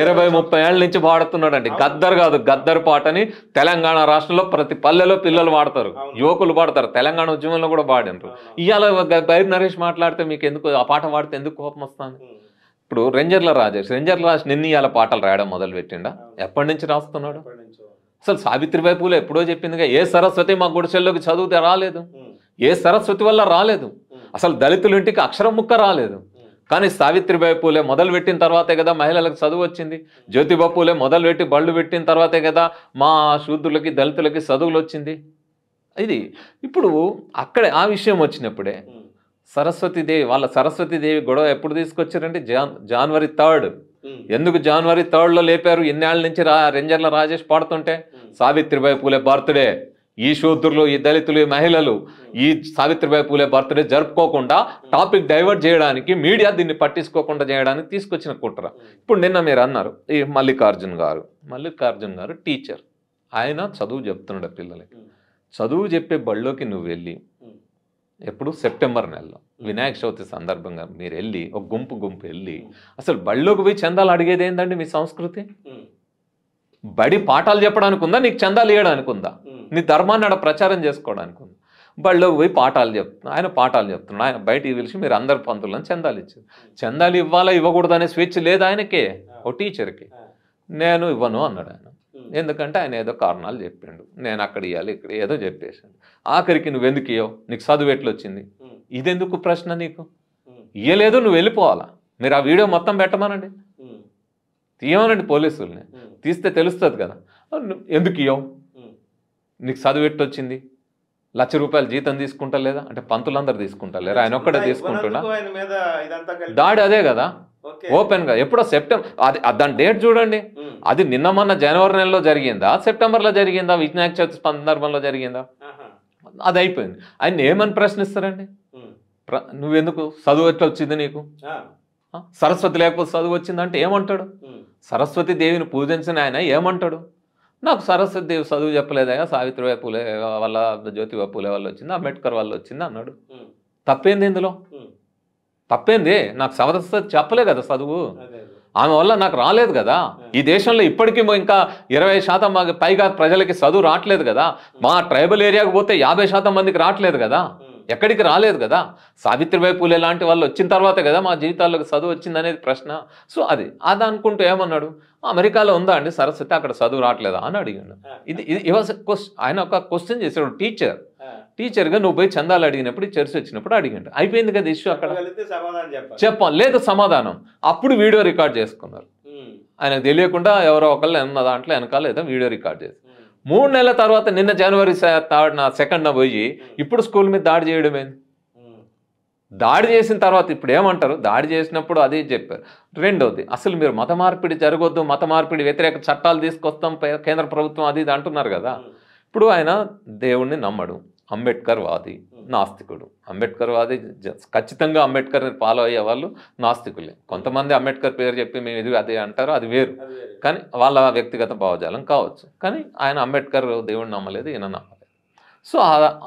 ఇరవై ముప్పై ఏళ్ళ నుంచి వాడుతున్నాడు అండి గద్దరు కాదు గద్దరు పాటని తెలంగాణ రాష్ట్రంలో ప్రతి పల్లెలో పిల్లలు వాడతారు యువకులు వాడతారు తెలంగాణ ఉద్యమంలో కూడా వాడినారు ఇవాళ బైర్ నరేష్ మాట్లాడితే మీకు ఎందుకు ఆ పాట వాడితే ఎందుకు కోపం వస్తుంది ఇప్పుడు రెంజర్ల రాజేష్ రెంజర్ల రాజు నిన్న ఇలా పాటలు రాయడం మొదలు పెట్టిండా ఎప్పటి నుంచి రాస్తున్నాడు అసలు సావిత్రిబాయి పూలు ఎప్పుడో చెప్పిందిగా ఏ సరస్వతి మా గుడిసెల్లోకి చదువుతే రాలేదు ఏ సరస్వతి వల్ల రాలేదు అసలు దళితుల ఇంటికి అక్షరం ముక్క రాలేదు కానీ సావిత్రిబాయి పూలే మొదలు పెట్టిన తర్వాతే కదా మహిళలకు చదువు వచ్చింది జ్యోతిబా పూలే మొదలు పెట్టి బళ్ళు పెట్టిన తర్వాతే కదా మా శూద్రులకి దళితులకి చదువులు వచ్చింది ఇది ఇప్పుడు అక్కడే ఆ విషయం వచ్చినప్పుడే సరస్వతీదేవి వాళ్ళ సరస్వతీదేవి గొడవ ఎప్పుడు తీసుకొచ్చారంటే జాన్ జాన్వరి థర్డ్ ఎందుకు జాన్వరి థర్డ్లో లేపారు ఇన్నేళ్ల నుంచి రా రెంజర్ల రాజేష్ పాడుతుంటే సావిత్రిబాయి పూలే బర్త్డే ఈ శూద్రులు ఈ దళితులు ఈ మహిళలు ఈ సావిత్రిబాయి పూలే బర్త్డే జరుపుకోకుండా టాపిక్ డైవర్ట్ చేయడానికి మీడియా దీన్ని పట్టించుకోకుండా చేయడానికి తీసుకొచ్చిన కుట్ర ఇప్పుడు నిన్న మీరు అన్నారు ఈ మల్లికార్జున్ గారు మల్లికార్జున్ గారు టీచర్ ఆయన చదువు చెప్తున్నాడు పిల్లలకి చదువు చెప్పే బళ్ళోకి నువ్వు వెళ్ళి ఎప్పుడు సెప్టెంబర్ నెలలో వినాయక చవితి సందర్భంగా మీరు వెళ్ళి ఒక గుంపు గుంపు వెళ్ళి అసలు బళ్ళోకి పోయి చందాలు అడిగేది ఏంటండి మీ సంస్కృతి బడి పాఠాలు చెప్పడానికి ఉందా నీకు చందాలు ఇవ్వడానికి ఉందా నీ ధర్మాన్ని ఆడ ప్రచారం చేసుకోవడానికి ఉంది బళ్ళో పోయి పాఠాలు చెప్తున్నాడు ఆయన పాఠాలు చెప్తున్నాడు ఆయన బయటికి పిలిచి మీరు అందరు పంతులను చందాలు ఇచ్చారు చందాలు ఇవ్వాలా ఇవ్వకూడదు అనే స్వేచ్ఛ లేదు ఆయనకే ఓ టీచర్కి నేను ఇవ్వను అన్నాడు ఆయన ఎందుకంటే ఆయన ఏదో కారణాలు చెప్పిండు నేను అక్కడ ఇవ్వాలి ఇక్కడ ఏదో చెప్పేసాను ఆఖరికి నువ్వు ఎందుకు ఇవ్వవు నీకు చదువు ఎట్లు వచ్చింది ఇదెందుకు ప్రశ్న నీకు ఇయ్యలేదు నువ్వు వెళ్ళిపోవాలా మీరు ఆ వీడియో మొత్తం పెట్టమనండి తీయమనండి పోలీసుల్ని తీస్తే తెలుస్తుంది కదా ఎందుకు ఇవ్వవు నీకు చదువు ఎట్టు వచ్చింది లక్ష రూపాయలు జీతం తీసుకుంటా లేదా అంటే పంతులందరూ లేదా ఆయన ఒక్కడే తీసుకుంటున్నా దాడి అదే కదా ఓపెన్ గా ఎప్పుడో సెప్టెంబర్ అది దాని డేట్ చూడండి అది నిన్న మొన్న జనవరి నెలలో జరిగిందా సెప్టెంబర్లో జరిగిందా విజ్ఞాయక చవితి సందర్భంలో జరిగిందా అది అయిపోయింది ఆయన ఏమని ప్రశ్నిస్తారండి నువ్వెందుకు చదువు ఎట్లా వచ్చింది నీకు సరస్వతి లేకపోతే చదువు వచ్చిందంటే ఏమంటాడు సరస్వతి దేవిని పూజించిన ఆయన ఏమంటాడు నాకు సరస్వతి చదువు చెప్పలేదయా సావిత్రిబాయి పూలే వల్ల జ్యోతిబా పూలే వల్ల వచ్చింది అంబేద్కర్ వల్ల వచ్చింది అన్నాడు తప్పేంది ఇందులో తప్పేంది నాకు సరస్వతి చెప్పలే కదా చదువు ఆమె వల్ల నాకు రాలేదు కదా ఈ దేశంలో ఇప్పటికీ ఇంకా ఇరవై శాతం పైగా ప్రజలకి చదువు రావట్లేదు కదా మా ట్రైబల్ ఏరియాకు పోతే యాభై శాతం మందికి రావట్లేదు కదా ఎక్కడికి రాలేదు కదా సావిత్రిబాయి పూలే లాంటి వాళ్ళు వచ్చిన తర్వాతే కదా మా జీవితాల్లోకి చదువు వచ్చిందనేది ప్రశ్న సో అది అది అనుకుంటూ ఏమన్నాడు అమెరికాలో ఉందా అండి సరస్వతి అక్కడ చదువు రావట్లేదా అని అడిగాడు ఇది ఇది ఆయన ఒక క్వశ్చన్ చేశాడు టీచర్ టీచర్గా నువ్వు పోయి చందాలు అడిగినప్పుడు చర్చ వచ్చినప్పుడు అడిగాడు అయిపోయింది కదా ఇష్యూ అక్కడ చెప్పాం లేదు సమాధానం అప్పుడు వీడియో రికార్డ్ చేసుకున్నారు ఆయనకు తెలియకుండా ఎవరో ఒకళ్ళు దాంట్లో వెనకాల ఏదో వీడియో రికార్డ్ చేసి మూడు నెలల తర్వాత నిన్న జనవరి నా సెకండ్ పోయి ఇప్పుడు స్కూల్ మీద దాడి చేయడం ఏంది దాడి చేసిన తర్వాత ఇప్పుడు ఏమంటారు దాడి చేసినప్పుడు అదే చెప్పారు రెండోది అసలు మీరు మత మార్పిడి జరగొద్దు మత మార్పిడి వ్యతిరేక చట్టాలు తీసుకొస్తాం కేంద్ర ప్రభుత్వం అది ఇది అంటున్నారు కదా ఇప్పుడు ఆయన దేవుణ్ణి నమ్మడు అంబేద్కర్ వాది hmm. నాస్తికుడు అంబేద్కర్ వాది ఖచ్చితంగా అంబేద్కర్ ఫాలో అయ్యే వాళ్ళు నాస్తికులే కొంతమంది అంబేద్కర్ పేరు చెప్పి మేము ఇది అది అంటారు అది వేరు కానీ వాళ్ళ వ్యక్తిగత భావజాలం కావచ్చు కానీ ఆయన అంబేద్కర్ దేవుడిని నమ్మలేదు ఈయన నమ్మలేదు సో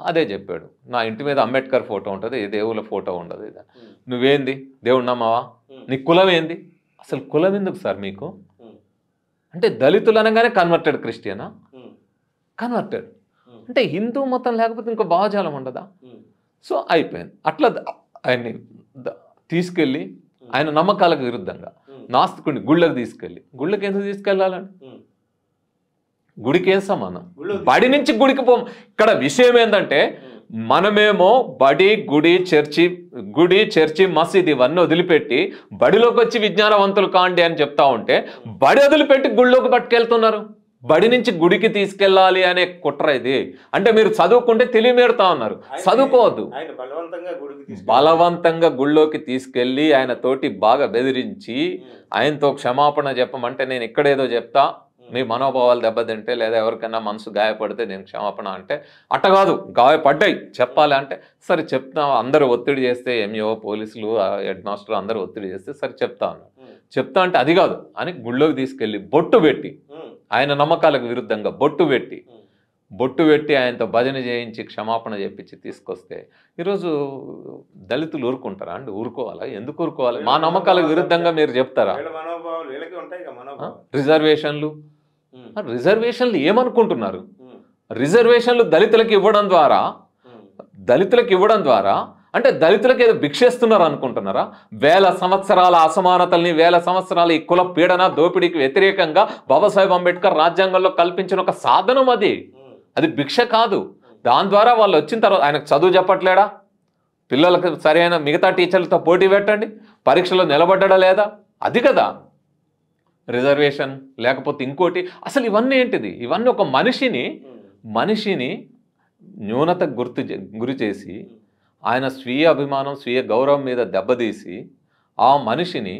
అదే చెప్పాడు నా ఇంటి మీద అంబేద్కర్ ఫోటో ఉంటుంది ఏ దేవుల ఫోటో ఉండదు ఇది hmm. నువ్వేంది దేవుడు నమ్మవా hmm. నీ కులం ఏంది అసలు కులం ఎందుకు సార్ మీకు అంటే దళితులు అనగానే కన్వర్టెడ్ క్రిస్టియనా కన్వర్టెడ్ అంటే హిందూ మతం లేకపోతే ఇంకో భావజాలం ఉండదా సో అయిపోయింది అట్లా ఆయన్ని తీసుకెళ్ళి ఆయన నమ్మకాలకు విరుద్ధంగా నాస్తికుడిని గుళ్ళకు తీసుకెళ్ళి గుళ్ళకి ఎందుకు తీసుకెళ్ళాలని గుడికి ఏం సమానం బడి నుంచి గుడికి పో ఇక్కడ విషయం ఏంటంటే మనమేమో బడి గుడి చర్చి గుడి చర్చి మసీద్ ఇవన్నీ వదిలిపెట్టి బడిలోకి వచ్చి విజ్ఞానవంతులు కాండి అని చెప్తా ఉంటే బడి వదిలిపెట్టి గుళ్ళోకి పట్టుకెళ్తున్నారు బడి నుంచి గుడికి తీసుకెళ్ళాలి అనే కుట్ర ఇది అంటే మీరు చదువుకుంటే తెలియమేడుతా ఉన్నారు చదువుకోవద్దు బలవంతంగా గుళ్ళోకి తీసుకెళ్ళి ఆయన తోటి బాగా బెదిరించి ఆయనతో క్షమాపణ చెప్పమంటే నేను ఇక్కడేదో చెప్తా మీ మనోభావాలు దెబ్బతింటే లేదా ఎవరికైనా మనసు గాయపడితే నేను క్షమాపణ అంటే అట్ట కాదు గాయపడ్డాయి చెప్పాలి అంటే సరే చెప్తా అందరూ ఒత్తిడి చేస్తే ఎంఈఓ పోలీసులు హెడ్ మాస్టర్ అందరూ ఒత్తిడి చేస్తే సరే చెప్తా అన్నారు చెప్తా అంటే అది కాదు అని గుళ్ళోకి తీసుకెళ్ళి బొట్టు పెట్టి ఆయన నమ్మకాలకు విరుద్ధంగా బొట్టు పెట్టి బొట్టు పెట్టి ఆయనతో భజన చేయించి క్షమాపణ చెప్పించి తీసుకొస్తే ఈరోజు దళితులు ఊరుకుంటారా అండి ఊరుకోవాలా ఎందుకు ఊరుకోవాలి మా నమ్మకాలకు విరుద్ధంగా మీరు చెప్తారా రిజర్వేషన్లు రిజర్వేషన్లు ఏమనుకుంటున్నారు రిజర్వేషన్లు దళితులకు ఇవ్వడం ద్వారా దళితులకు ఇవ్వడం ద్వారా అంటే దళితులకు ఏదో భిక్షేస్తున్నారు అనుకుంటున్నారా వేల సంవత్సరాల అసమానతల్ని వేల సంవత్సరాల ఈ కుల పీడన దోపిడీకి వ్యతిరేకంగా బాబాసాహెబ్ అంబేద్కర్ రాజ్యాంగంలో కల్పించిన ఒక సాధనం అది అది భిక్ష కాదు దాని ద్వారా వాళ్ళు వచ్చిన తర్వాత ఆయనకు చదువు చెప్పట్లేడా పిల్లలకు సరైన మిగతా టీచర్లతో పోటీ పెట్టండి పరీక్షలో నిలబడ్డా లేదా అది కదా రిజర్వేషన్ లేకపోతే ఇంకోటి అసలు ఇవన్నీ ఏంటిది ఇవన్నీ ఒక మనిషిని మనిషిని న్యూనత గుర్తు గురి చేసి ఆయన స్వీయ అభిమానం స్వీయ గౌరవం మీద దెబ్బతీసి ఆ మనిషిని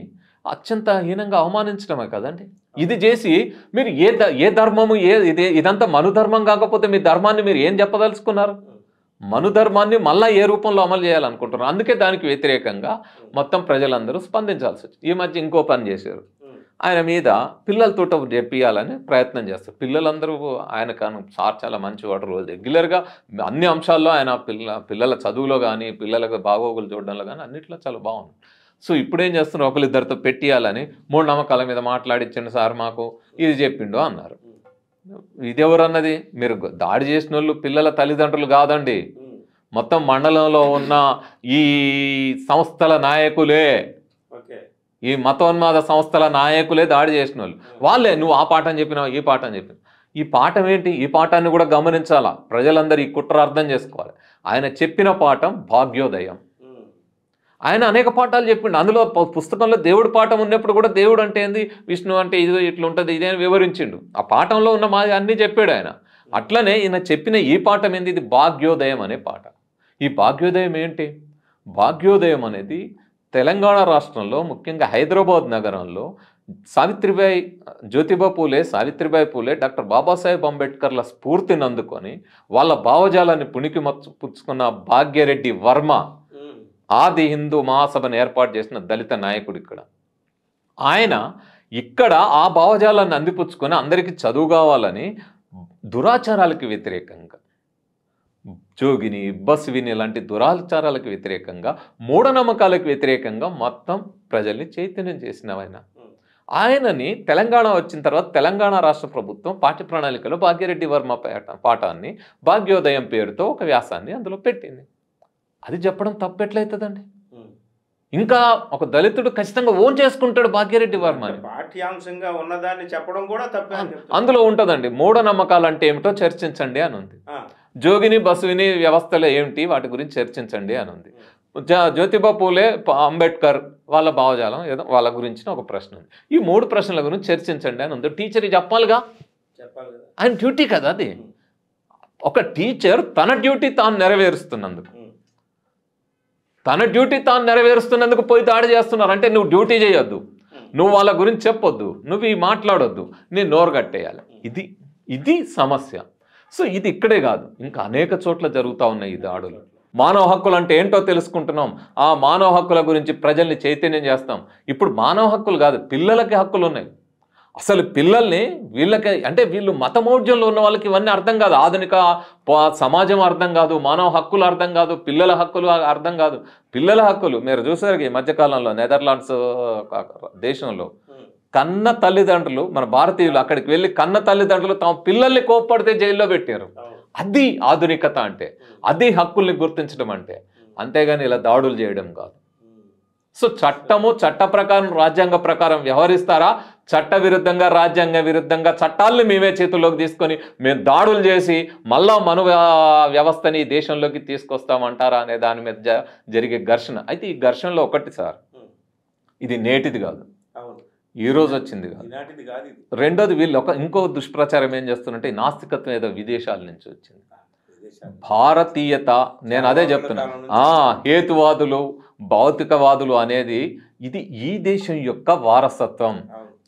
అత్యంత హీనంగా అవమానించడమే కదండి ఇది చేసి మీరు ఏ ఏ ధర్మము ఏ ఇదే ఇదంతా మనుధర్మం కాకపోతే మీ ధర్మాన్ని మీరు ఏం చెప్పదలుచుకున్నారు మనుధర్మాన్ని మళ్ళీ ఏ రూపంలో అమలు చేయాలనుకుంటున్నారు అందుకే దానికి వ్యతిరేకంగా మొత్తం ప్రజలందరూ స్పందించాల్సి వచ్చింది ఈ మధ్య ఇంకో పని చేశారు ఆయన మీద పిల్లలతో చెప్పియాలని ప్రయత్నం చేస్తారు పిల్లలందరూ ఆయన కాను సార్ చాలా మంచివాడు రోజు రెగ్యులర్గా అన్ని అంశాల్లో ఆయన పిల్ల పిల్లల చదువులో కానీ పిల్లలకు బాగోగులు చూడడంలో కానీ అన్నిట్లో చాలా బాగుంది సో ఇప్పుడు ఏం చేస్తున్నారు ఒకరిద్దరితో పెట్టియాలని మూడు నమ్మకాల మీద మాట్లాడించండి సార్ మాకు ఇది చెప్పిండు అన్నారు ఇదెవరన్నది మీరు దాడి చేసిన వాళ్ళు పిల్లల తల్లిదండ్రులు కాదండి మొత్తం మండలంలో ఉన్న ఈ సంస్థల నాయకులే ఈ మతోన్మాద సంస్థల నాయకులే దాడి చేసిన వాళ్ళు వాళ్ళే నువ్వు ఆ పాఠం చెప్పినావు ఈ పాఠం చెప్పిన ఈ పాఠం ఏంటి ఈ పాఠాన్ని కూడా గమనించాలా ప్రజలందరూ ఈ కుట్ర అర్థం చేసుకోవాలి ఆయన చెప్పిన పాఠం భాగ్యోదయం ఆయన అనేక పాఠాలు చెప్పిండు అందులో పుస్తకంలో దేవుడు పాఠం ఉన్నప్పుడు కూడా దేవుడు అంటే ఏంది విష్ణు అంటే ఇది ఇట్లా ఉంటుంది ఇదే అని వివరించిండు ఆ పాఠంలో ఉన్న మాది అన్నీ చెప్పాడు ఆయన అట్లనే ఈయన చెప్పిన ఈ పాఠం ఏంది ఇది భాగ్యోదయం అనే పాట ఈ భాగ్యోదయం ఏంటి భాగ్యోదయం అనేది తెలంగాణ రాష్ట్రంలో ముఖ్యంగా హైదరాబాద్ నగరంలో సావిత్రిబాయి జ్యోతిబా పూలే సావిత్రిబాయి పూలే డాక్టర్ బాబాసాహెబ్ అంబేద్కర్ల స్ఫూర్తిని అందుకొని వాళ్ళ భావజాలాన్ని పుణికి పుచ్చుకున్న భాగ్యరెడ్డి వర్మ ఆది హిందూ మహాసభను ఏర్పాటు చేసిన దళిత నాయకుడు ఇక్కడ ఆయన ఇక్కడ ఆ భావజాలాన్ని అందిపుచ్చుకొని అందరికీ చదువు కావాలని దురాచారాలకి వ్యతిరేకంగా జోగిని బస్విని లాంటి దురాచారాలకు వ్యతిరేకంగా మూఢనమ్మకాలకు వ్యతిరేకంగా మొత్తం ప్రజల్ని చైతన్యం చేసిన ఆయన ఆయనని తెలంగాణ వచ్చిన తర్వాత తెలంగాణ రాష్ట్ర ప్రభుత్వం పాఠ్య ప్రణాళికలో భాగ్యరెడ్డి వర్మ పాఠ పాఠాన్ని భాగ్యోదయం పేరుతో ఒక వ్యాసాన్ని అందులో పెట్టింది అది చెప్పడం తప్పెట్లయితుందండి ఇంకా ఒక దళితుడు ఖచ్చితంగా ఓన్ చేసుకుంటాడు భాగ్యరెడ్డి వర్మ పాఠ్యాంశంగా ఉన్నదాన్ని చెప్పడం కూడా తప్ప అందులో ఉంటుందండి మూఢనమ్మకాలు అంటే ఏమిటో చర్చించండి అని ఉంది జోగిని బసువిని వ్యవస్థలు ఏమిటి వాటి గురించి చర్చించండి అని ఉంది జ్యోతిబా పూలే అంబేద్కర్ వాళ్ళ భావజాలం ఏదో వాళ్ళ గురించిన ఒక ప్రశ్న ఉంది ఈ మూడు ప్రశ్నల గురించి చర్చించండి అని ఉంది టీచర్ చెప్పాలిగా ఆయన డ్యూటీ కదా అది ఒక టీచర్ తన డ్యూటీ తాను నెరవేరుస్తున్నందుకు తన డ్యూటీ తాను నెరవేరుస్తున్నందుకు పోయి దాడి చేస్తున్నారు అంటే నువ్వు డ్యూటీ చేయొద్దు నువ్వు వాళ్ళ గురించి చెప్పొద్దు నువ్వు ఈ మాట్లాడొద్దు నేను నోరు కట్టేయాలి ఇది ఇది సమస్య సో ఇది ఇక్కడే కాదు ఇంకా అనేక చోట్ల జరుగుతూ ఉన్నాయి ఈ దాడులు మానవ హక్కులు అంటే ఏంటో తెలుసుకుంటున్నాం ఆ మానవ హక్కుల గురించి ప్రజల్ని చైతన్యం చేస్తాం ఇప్పుడు మానవ హక్కులు కాదు పిల్లలకి హక్కులు ఉన్నాయి అసలు పిల్లల్ని వీళ్ళకి అంటే వీళ్ళు మతమౌఢ్యంలో ఉన్న వాళ్ళకి ఇవన్నీ అర్థం కాదు ఆధునిక సమాజం అర్థం కాదు మానవ హక్కులు అర్థం కాదు పిల్లల హక్కులు అర్థం కాదు పిల్లల హక్కులు మీరు చూసారు ఈ మధ్యకాలంలో నెదర్లాండ్స్ దేశంలో కన్న తల్లిదండ్రులు మన భారతీయులు అక్కడికి వెళ్ళి కన్న తల్లిదండ్రులు తమ పిల్లల్ని కోప్పడితే జైల్లో పెట్టారు అది ఆధునికత అంటే అది హక్కుల్ని గుర్తించడం అంటే అంతేగాని ఇలా దాడులు చేయడం కాదు సో చట్టము చట్ట ప్రకారం రాజ్యాంగ ప్రకారం వ్యవహరిస్తారా చట్ట విరుద్ధంగా రాజ్యాంగ విరుద్ధంగా చట్టాలను మేమే చేతుల్లోకి తీసుకొని మేము దాడులు చేసి మళ్ళా మన వ్యవస్థని దేశంలోకి తీసుకొస్తామంటారా అనే దాని మీద జరిగే ఘర్షణ అయితే ఈ ఘర్షణలో ఒకటి సార్ ఇది నేటిది కాదు ఈ రోజు వచ్చింది కాదు రెండోది వీళ్ళు ఒక ఇంకో దుష్ప్రచారం ఏం చేస్తున్నట్టే నాస్తికత్వం ఏదో విదేశాల నుంచి వచ్చింది భారతీయత నేను అదే చెప్తున్నాను హేతువాదులు భౌతికవాదులు అనేది ఇది ఈ దేశం యొక్క వారసత్వం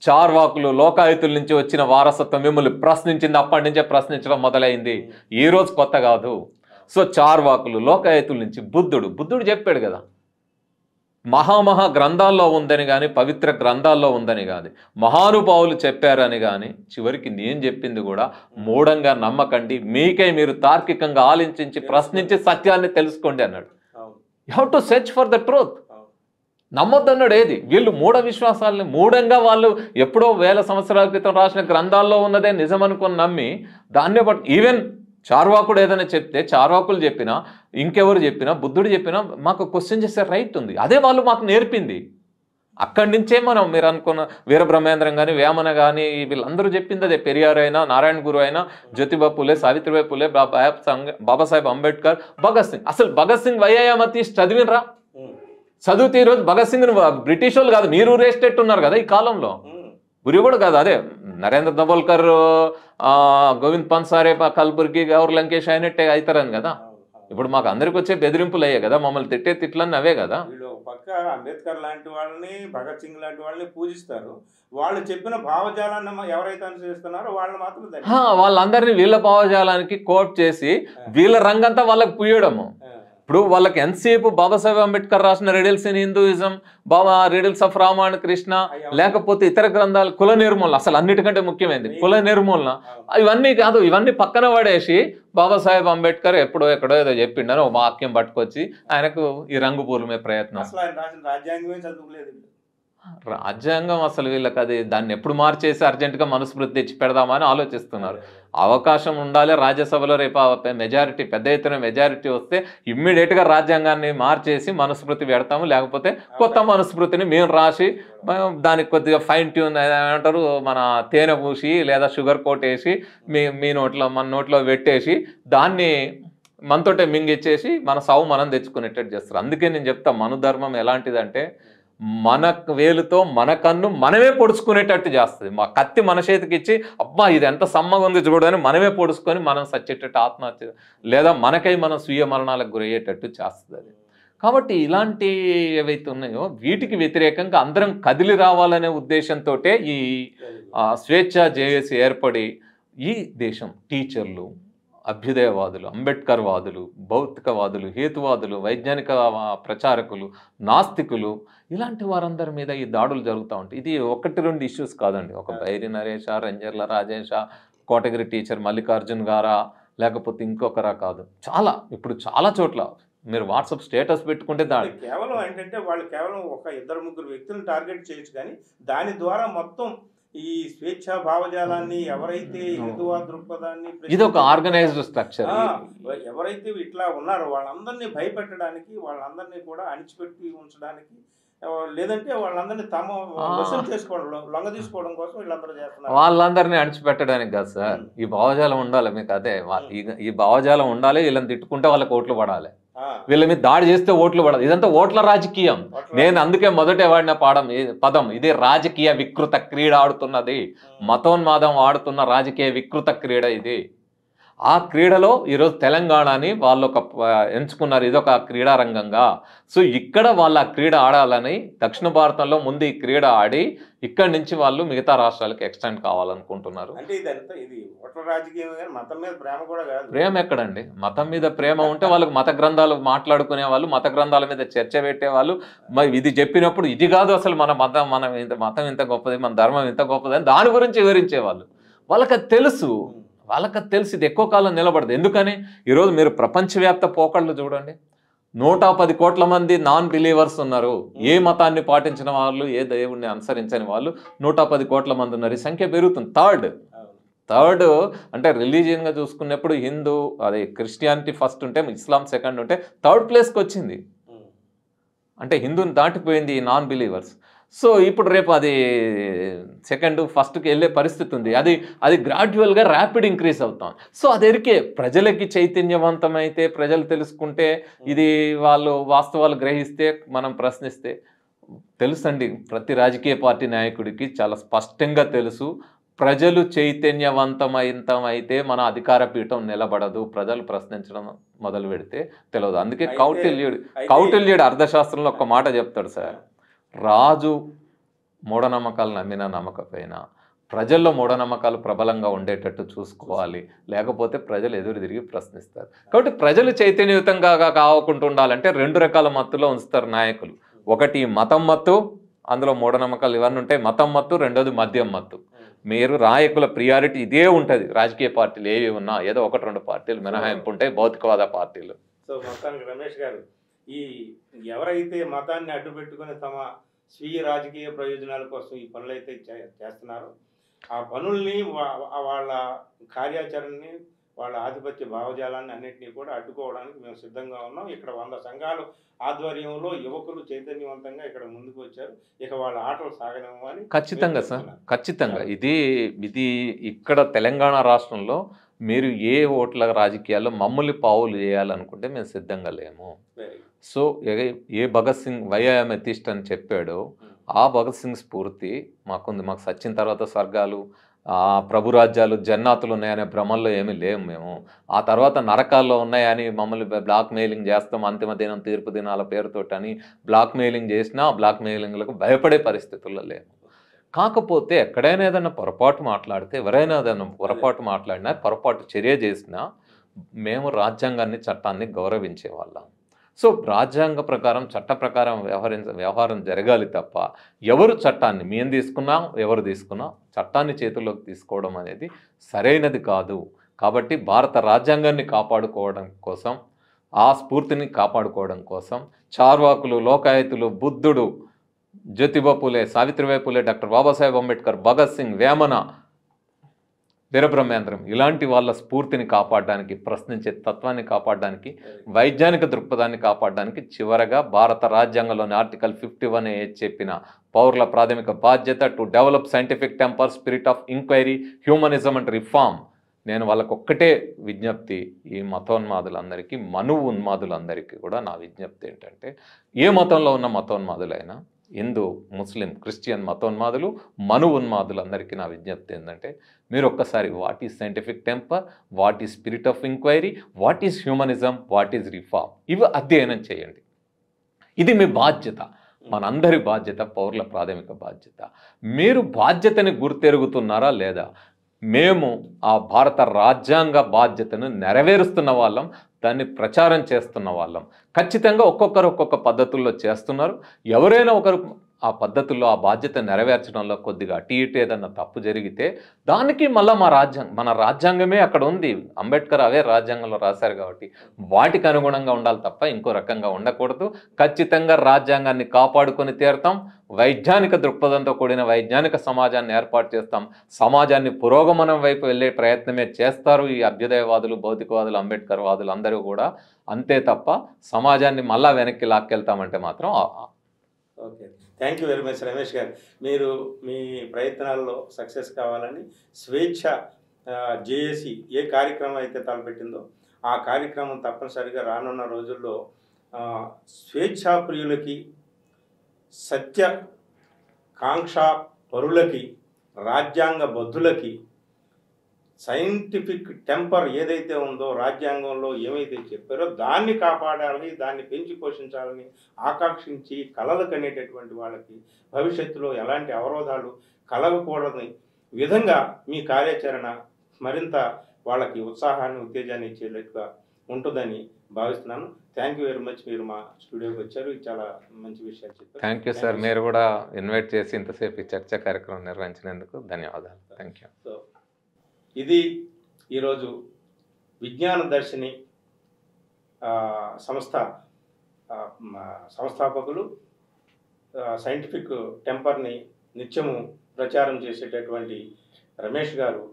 చార్వాకులు లోకాయుతుల నుంచి వచ్చిన వారసత్వం మిమ్మల్ని ప్రశ్నించింది అప్పటి నుంచే ప్రశ్నించడం మొదలైంది ఈ రోజు కొత్త కాదు సో చార్వాకులు లోకాయుతుల నుంచి బుద్ధుడు బుద్ధుడు చెప్పాడు కదా మహామహా గ్రంథాల్లో ఉందని కానీ పవిత్ర గ్రంథాల్లో ఉందని కానీ మహానుభావులు చెప్పారని కానీ చివరికి నేను చెప్పింది కూడా మూఢంగా నమ్మకండి మీకై మీరు తార్కికంగా ఆలోచించి ప్రశ్నించి సత్యాన్ని తెలుసుకోండి అన్నాడు you have to search for the truth నమ్మొద్దన్నాడు ఏది వీళ్ళు మూఢ విశ్వాసాలని మూఢంగా వాళ్ళు ఎప్పుడో వేల సంవత్సరాల క్రితం రాసిన గ్రంథాల్లో ఉన్నదే నిజమనుకొని నమ్మి దాన్నే బట్ ఈవెన్ చార్వాకుడు ఏదైనా చెప్తే చార్వాకులు చెప్పినా ఇంకెవరు చెప్పినా బుద్ధుడు చెప్పినా మాకు క్వశ్చన్ చేసే రైట్ ఉంది అదే వాళ్ళు మాకు నేర్పింది అక్కడి నుంచే మనం మీరు అనుకున్న వీరబ్రహ్మేంద్రం కానీ వేమన కానీ వీళ్ళందరూ చెప్పింది అదే పెరియార్ అయినా నారాయణ గురు అయినా జ్యోతిబా పూలే సావిత్రిబాయి పూలే బాబాసాహెబ్ అంబేద్కర్ భగత్ సింగ్ అసలు భగత్ సింగ్ వయ్యామతి చదివినరా చదువు ఈరోజు భగత్ సింగ్ బ్రిటిష్ వాళ్ళు కాదు మీరు రేస్టెట్ ఉన్నారు కదా ఈ కాలంలో గురి కూడా కాదు అదే నరేంద్ర దబోల్కర్ గోవింద్ పన్సారే కల్బుర్గి గౌర్ లంకేష్ అయినట్టే అవుతారని కదా ఇప్పుడు మాకు అందరికి వచ్చే బెదిరింపులు అయ్యాయి కదా మమ్మల్ని తిట్టే తిట్లన్నీ అవే కదా పక్క అంబేద్కర్ లాంటి వాళ్ళని భగత్ సింగ్ లాంటి వాళ్ళని పూజిస్తారు వాళ్ళు చెప్పిన భావజాలాన్ని ఎవరైతే అనుసరిస్తున్నారో వాళ్ళు మాత్రం వాళ్ళందరినీ వీళ్ళ భావజాలానికి కోట్ చేసి వీళ్ళ రంగంతా వాళ్ళకి పూయడము ఇప్పుడు వాళ్ళకి ఎంతసేపు బాబాసాహెబ్ అంబేద్కర్ రాసిన riddles in Hinduism Baba riddles of Ramayana Krishna లేకపోతే ఇతర గ్రంథాలు కుల నిర్మూలన అసలు అన్నిటికంటే ముఖ్యమైనది కుల నిర్మూలన ఇవన్నీ కాదు ఇవన్నీ పక్కన పడేసి బాబాసాహెబ్ అంబేద్కర్ ఎప్పుడో ఎక్కడో ఏదో చెప్పిండని ఒక వాక్యం పట్టుకొచ్చి ఆయనకు ఈ రంగు పూలమే ప్రయత్నం రాజ్యాంగమే చదువులేదు రాజ్యాంగం అసలు వీళ్ళకి అది దాన్ని ఎప్పుడు మార్చేసి అర్జెంటుగా మనస్ఫృతి తెచ్చి పెడదామని ఆలోచిస్తున్నారు అవకాశం ఉండాలి రాజ్యసభలో రేపు మెజారిటీ పెద్ద ఎత్తున మెజారిటీ వస్తే ఇమ్మీడియట్గా రాజ్యాంగాన్ని మార్చేసి మనుస్మృతి పెడతాము లేకపోతే కొత్త మనుస్మృతిని మేము రాసి దానికి కొద్దిగా ఫైన్ ట్యూన్ ఏమంటారు మన తేనె పూసి లేదా షుగర్ కోట్ వేసి మీ మీ నోట్లో మన నోట్లో పెట్టేసి దాన్ని మనతోటే మింగిచ్చేసి మన సావు మనం తెచ్చుకునేటట్టు చేస్తారు అందుకే నేను చెప్తా మనుధర్మం ఎలాంటిదంటే మన వేలుతో మన కన్ను మనమే పొడుచుకునేటట్టు చేస్తుంది మా కత్తి మన చేతికి ఇచ్చి అబ్బా ఇది ఎంత సమ్మగా ఉంది చూడని మనమే పొడుచుకొని మనం సచ్చేటట్టు ఆత్మహత్య లేదా మనకై మనం స్వీయ మరణాలకు గురయ్యేటట్టు చేస్తుంది అది కాబట్టి ఇలాంటి ఏవైతే ఉన్నాయో వీటికి వ్యతిరేకంగా అందరం కదిలి రావాలనే ఉద్దేశంతో ఈ స్వేచ్ఛ జేఏసీ ఏర్పడి ఈ దేశం టీచర్లు అభ్యుదయవాదులు అంబేద్కర్ వాదులు భౌతికవాదులు హేతువాదులు వైజ్ఞానిక ప్రచారకులు నాస్తికులు ఇలాంటి వారందరి మీద ఈ దాడులు జరుగుతూ ఉంటాయి ఇది ఒకటి రెండు ఇష్యూస్ కాదండి ఒక బైరి నరేష రంజర్ల రాజేష కోటగిరి టీచర్ మల్లికార్జున్ గారా లేకపోతే ఇంకొకరా కాదు చాలా ఇప్పుడు చాలా చోట్ల మీరు వాట్సాప్ స్టేటస్ పెట్టుకుంటే దాని కేవలం ఏంటంటే వాళ్ళు కేవలం ఒక ఇద్దరు ముగ్గురు వ్యక్తులను టార్గెట్ చేయొచ్చు కానీ దాని ద్వారా మొత్తం ఈ స్వేచ్ఛ భావజాలాన్ని ఎవరైతే హిందువా దృక్పథాన్ని ఇదొక ఆర్గనైజ్డ్ స్ట్రక్చర్ ఎవరైతే ఇట్లా ఉన్నారో వాళ్ళందరినీ భయపెట్టడానికి వాళ్ళందరినీ కూడా అణిచిపెట్టి ఉంచడానికి లేదంటే వాళ్ళందరినీ తమ వసూలు చేసుకోవడం లొంగ తీసుకోవడం కోసం వీళ్ళందరూ చేస్తున్నారు వాళ్ళందరినీ అణిచిపెట్టడానికి కాదు సార్ ఈ భావజాలం ఉండాలి మీకు అదే ఈ భావజాలం ఉండాలి వీళ్ళని తిట్టుకుంటే వాళ్ళకి ఓట్లు పడాలి వీళ్ళ మీద దాడి చేస్తే ఓట్లు పడదు ఇదంతా ఓట్ల రాజకీయం నేను అందుకే మొదటే వాడిన పాడం పదం ఇది రాజకీయ వికృత క్రీడ ఆడుతున్నది మతోన్మాదం ఆడుతున్న రాజకీయ వికృత క్రీడ ఇది ఆ క్రీడలో ఈరోజు తెలంగాణని వాళ్ళు ఒక ఎంచుకున్నారు ఇదొక క్రీడారంగంగా సో ఇక్కడ వాళ్ళు ఆ క్రీడ ఆడాలని దక్షిణ భారతంలో ముందు ఈ క్రీడ ఆడి ఇక్కడ నుంచి వాళ్ళు మిగతా రాష్ట్రాలకు ఎక్స్టెండ్ కావాలనుకుంటున్నారు ప్రేమ ఎక్కడండి మతం మీద ప్రేమ ఉంటే వాళ్ళకి మత గ్రంథాలు మాట్లాడుకునే వాళ్ళు మత గ్రంథాల మీద చర్చ పెట్టేవాళ్ళు ఇది చెప్పినప్పుడు ఇది కాదు అసలు మన మతం మనం ఇంత మతం ఇంత గొప్పది మన ధర్మం ఇంత గొప్పది అని దాని గురించి వివరించేవాళ్ళు వాళ్ళకి తెలుసు వాళ్ళకి తెలిసి ఇది ఎక్కువ కాలం నిలబడదు ఎందుకని ఈరోజు మీరు ప్రపంచవ్యాప్త పోకళ్ళు చూడండి నూట పది కోట్ల మంది నాన్ బిలీవర్స్ ఉన్నారు ఏ మతాన్ని పాటించిన వాళ్ళు ఏ దైవుణ్ణి అనుసరించని వాళ్ళు నూట పది కోట్ల మంది ఉన్నారు సంఖ్య పెరుగుతుంది థర్డ్ థర్డ్ అంటే రిలీజియన్గా చూసుకున్నప్పుడు హిందూ అదే క్రిస్టియానిటీ ఫస్ట్ ఉంటే ఇస్లాం సెకండ్ ఉంటే థర్డ్ ప్లేస్కి వచ్చింది అంటే హిందూని దాటిపోయింది ఈ నాన్ బిలీవర్స్ సో ఇప్పుడు రేపు అది సెకండ్ ఫస్ట్కి వెళ్ళే పరిస్థితి ఉంది అది అది గ్రాడ్యువల్గా ర్యాపిడ్ ఇంక్రీజ్ అవుతాం సో అది ఎరికే ప్రజలకి చైతన్యవంతమైతే ప్రజలు తెలుసుకుంటే ఇది వాళ్ళు వాస్తవాలు గ్రహిస్తే మనం ప్రశ్నిస్తే తెలుసండి ప్రతి రాజకీయ పార్టీ నాయకుడికి చాలా స్పష్టంగా తెలుసు ప్రజలు చైతన్యవంతమైతే మన అధికార పీఠం నిలబడదు ప్రజలు ప్రశ్నించడం మొదలు పెడితే తెలియదు అందుకే కౌటిల్యుడు కౌటిల్యుడు అర్థశాస్త్రంలో ఒక మాట చెప్తాడు సార్ రాజు మూఢనమ్మకాలు నమ్మిన నమ్మకపోయినా ప్రజల్లో మూఢనమ్మకాలు ప్రబలంగా ఉండేటట్టు చూసుకోవాలి లేకపోతే ప్రజలు ఎదురు తిరిగి ప్రశ్నిస్తారు కాబట్టి ప్రజలు చైతన్యయుతంగా కావకుండా ఉండాలంటే రెండు రకాల మత్తులో ఉంచుతారు నాయకులు ఒకటి మతం మత్తు అందులో మూఢనమ్మకాలు ఇవన్నీ ఉంటాయి మతం మత్తు రెండోది మద్యం మత్తు మీరు నాయకుల ప్రియారిటీ ఇదే ఉంటుంది రాజకీయ పార్టీలు ఏవి ఉన్నా ఏదో ఒకటి రెండు పార్టీలు మినహాయింపు ఉంటాయి భౌతికవాద పార్టీలు రమేష్ గారు ఈ ఎవరైతే మతాన్ని అడ్డు పెట్టుకుని తమ స్వీయ రాజకీయ ప్రయోజనాల కోసం ఈ పనులైతే చేస్తున్నారో ఆ పనుల్ని వాళ్ళ కార్యాచరణని వాళ్ళ ఆధిపత్య భావజాలాన్ని అన్నింటినీ కూడా అడ్డుకోవడానికి మేము సిద్ధంగా ఉన్నాం ఇక్కడ వంద సంఘాలు ఆధ్వర్యంలో యువకులు చైతన్యవంతంగా ఇక్కడ ముందుకు వచ్చారు ఇక వాళ్ళ ఆటలు సాగనివ్వాలి ఖచ్చితంగా సార్ ఖచ్చితంగా ఇది ఇది ఇక్కడ తెలంగాణ రాష్ట్రంలో మీరు ఏ ఓట్ల రాజకీయాల్లో మమ్మల్ని పావులు చేయాలనుకుంటే మేము సిద్ధంగా లేము సో ఏ భగత్ సింగ్ వైఎం ఎథిస్ట్ అని చెప్పాడో ఆ భగత్ సింగ్ స్ఫూర్తి మాకుంది మాకు సచ్చిన తర్వాత స్వర్గాలు ఆ ప్రభురాజ్యాలు జన్నాతులు ఉన్నాయనే భ్రమల్లో ఏమీ లేము మేము ఆ తర్వాత నరకాల్లో ఉన్నాయని మమ్మల్ని బ్లాక్ మెయిలింగ్ చేస్తాం అంతిమ దినం తీర్పు దినాల పేరుతోటని బ్లాక్ మెయిలింగ్ చేసినా బ్లాక్ మెయిలింగ్లకు భయపడే పరిస్థితుల్లో లేము కాకపోతే ఎక్కడైనా ఏదైనా పొరపాటు మాట్లాడితే ఎవరైనా ఏదైనా పొరపాటు మాట్లాడినా పొరపాటు చర్య చేసినా మేము రాజ్యాంగాన్ని చట్టాన్ని గౌరవించేవాళ్ళం సో రాజ్యాంగ ప్రకారం చట్ట ప్రకారం వ్యవహరించ వ్యవహారం జరగాలి తప్ప ఎవరు చట్టాన్ని మేము తీసుకున్నాం ఎవరు తీసుకున్నాం చట్టాన్ని చేతుల్లోకి తీసుకోవడం అనేది సరైనది కాదు కాబట్టి భారత రాజ్యాంగాన్ని కాపాడుకోవడం కోసం ఆ స్ఫూర్తిని కాపాడుకోవడం కోసం చార్వాకులు లోకాయతులు బుద్ధుడు జ్యోతిబాపులే సావిత్రిబాయి పులే డాక్టర్ బాబాసాహెబ్ అంబేద్కర్ భగత్ సింగ్ వేమన వీరబ్రహ్మేంద్రం ఇలాంటి వాళ్ళ స్ఫూర్తిని కాపాడడానికి ప్రశ్నించే తత్వాన్ని కాపాడడానికి వైజ్ఞానిక దృక్పథాన్ని కాపాడడానికి చివరగా భారత రాజ్యాంగంలోని ఆర్టికల్ ఫిఫ్టీ వన్ ఏ చెప్పిన పౌరుల ప్రాథమిక బాధ్యత to develop scientific temper spirit of inquiry humanism and reform నేను వాళ్ళకొక్కటే విజ్ఞప్తి ఈ మతోన్మాదులందరికీ మనువు ఉన్మాదులందరికీ కూడా నా విజ్ఞప్తి ఏంటంటే ఏ మతంలో ఉన్న మతోన్మాదులైనా హిందూ ముస్లిం క్రిస్టియన్ మతోన్మాదులు మను ఉన్మాదులు అందరికీ నా విజ్ఞప్తి ఏంటంటే మీరు ఒక్కసారి what is scientific temper what is spirit of inquiry what is humanism what is reform ఇవి అధ్యయనం చేయండి ఇది మీ బాధ్యత మనందరి బాధ్యత పౌరుల ప్రాథమిక బాధ్యత మీరు బాధ్యతని గుర్తెరుగుతున్నారా లేదా మేము ఆ భారత రాజ్యాంగ బాధ్యతను నెరవేరుస్తున్న వాళ్ళం దాన్ని ప్రచారం చేస్తున్న వాళ్ళం ఖచ్చితంగా ఒక్కొక్కరు ఒక్కొక్క పద్ధతుల్లో చేస్తున్నారు ఎవరైనా ఒకరు ఆ పద్ధతుల్లో ఆ బాధ్యత నెరవేర్చడంలో కొద్దిగా అటు ఇటు ఏదన్నా తప్పు జరిగితే దానికి మళ్ళీ మా రాజ్యాంగం మన రాజ్యాంగమే అక్కడ ఉంది అంబేద్కర్ అవే రాజ్యాంగంలో రాశారు కాబట్టి వాటికి అనుగుణంగా ఉండాలి తప్ప ఇంకో రకంగా ఉండకూడదు ఖచ్చితంగా రాజ్యాంగాన్ని కాపాడుకొని తీరతాం వైజ్ఞానిక దృక్పథంతో కూడిన వైజ్ఞానిక సమాజాన్ని ఏర్పాటు చేస్తాం సమాజాన్ని పురోగమనం వైపు వెళ్ళే ప్రయత్నమే చేస్తారు ఈ అభ్యుదయవాదులు భౌతికవాదులు అంబేద్కర్ వాదులు అందరూ కూడా అంతే తప్ప సమాజాన్ని మళ్ళా వెనక్కి లాక్కెళ్తామంటే మాత్రం okay thank you very much Ramesh garu మీరు మీ ప్రయత్నాల్లో సక్సెస్ కావాలని స్వేచ్ఛ జేఏసి ఏ కార్యక్రమం అయితే తలపెట్టిందో ఆ కార్యక్రమం తప్పనిసరిగా రానున్న రోజుల్లో స్వేచ్ఛాప్రియులకి సత్య కాంక్షా పరులకి రాజ్యాంగ బద్ధులకి సైంటిఫిక్ టెంపర్ ఏదైతే ఉందో రాజ్యాంగంలో ఏమైతే చెప్పారో దాన్ని కాపాడాలని దాన్ని పెంచి పోషించాలని ఆకాంక్షించి కలలు కనేటటువంటి వాళ్ళకి భవిష్యత్తులో ఎలాంటి అవరోధాలు కలగకూడని విధంగా మీ కార్యాచరణ మరింత వాళ్ళకి ఉత్సాహాన్ని ఉత్తేజాన్ని ఇచ్చేట్టుగా ఉంటుందని భావిస్తున్నాను థ్యాంక్ యూ వెరీ మచ్ మీరు మా స్టూడియోకి వచ్చారు చాలా మంచి విషయాలు చెప్పారు థ్యాంక్ యూ సార్ మీరు కూడా ఇన్వైట్ చేసి ఇంతసేపు ఈ చర్చ కార్యక్రమం నిర్వహించినందుకు ధన్యవాదాలు థ్యాంక్ యూ ఇది ఈరోజు విజ్ఞాన దర్శిని సంస్థ సంస్థాపకులు సైంటిఫిక్ టెంపర్ని నిత్యము ప్రచారం చేసేటటువంటి రమేష్ గారు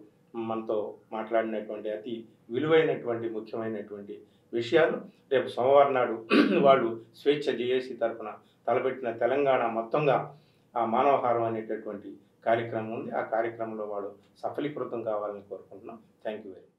మనతో మాట్లాడినటువంటి అతి విలువైనటువంటి ముఖ్యమైనటువంటి విషయాలు రేపు సోమవారం నాడు వాళ్ళు స్వేచ్ఛ జేఏసీ తరఫున తలపెట్టిన తెలంగాణ మొత్తంగా ఆ మానవహారం అనేటటువంటి కార్యక్రమం ఉంది ఆ కార్యక్రమంలో వాడు సఫలీకృతం కావాలని కోరుకుంటున్నాం థ్యాంక్ యూ వెరీ మచ్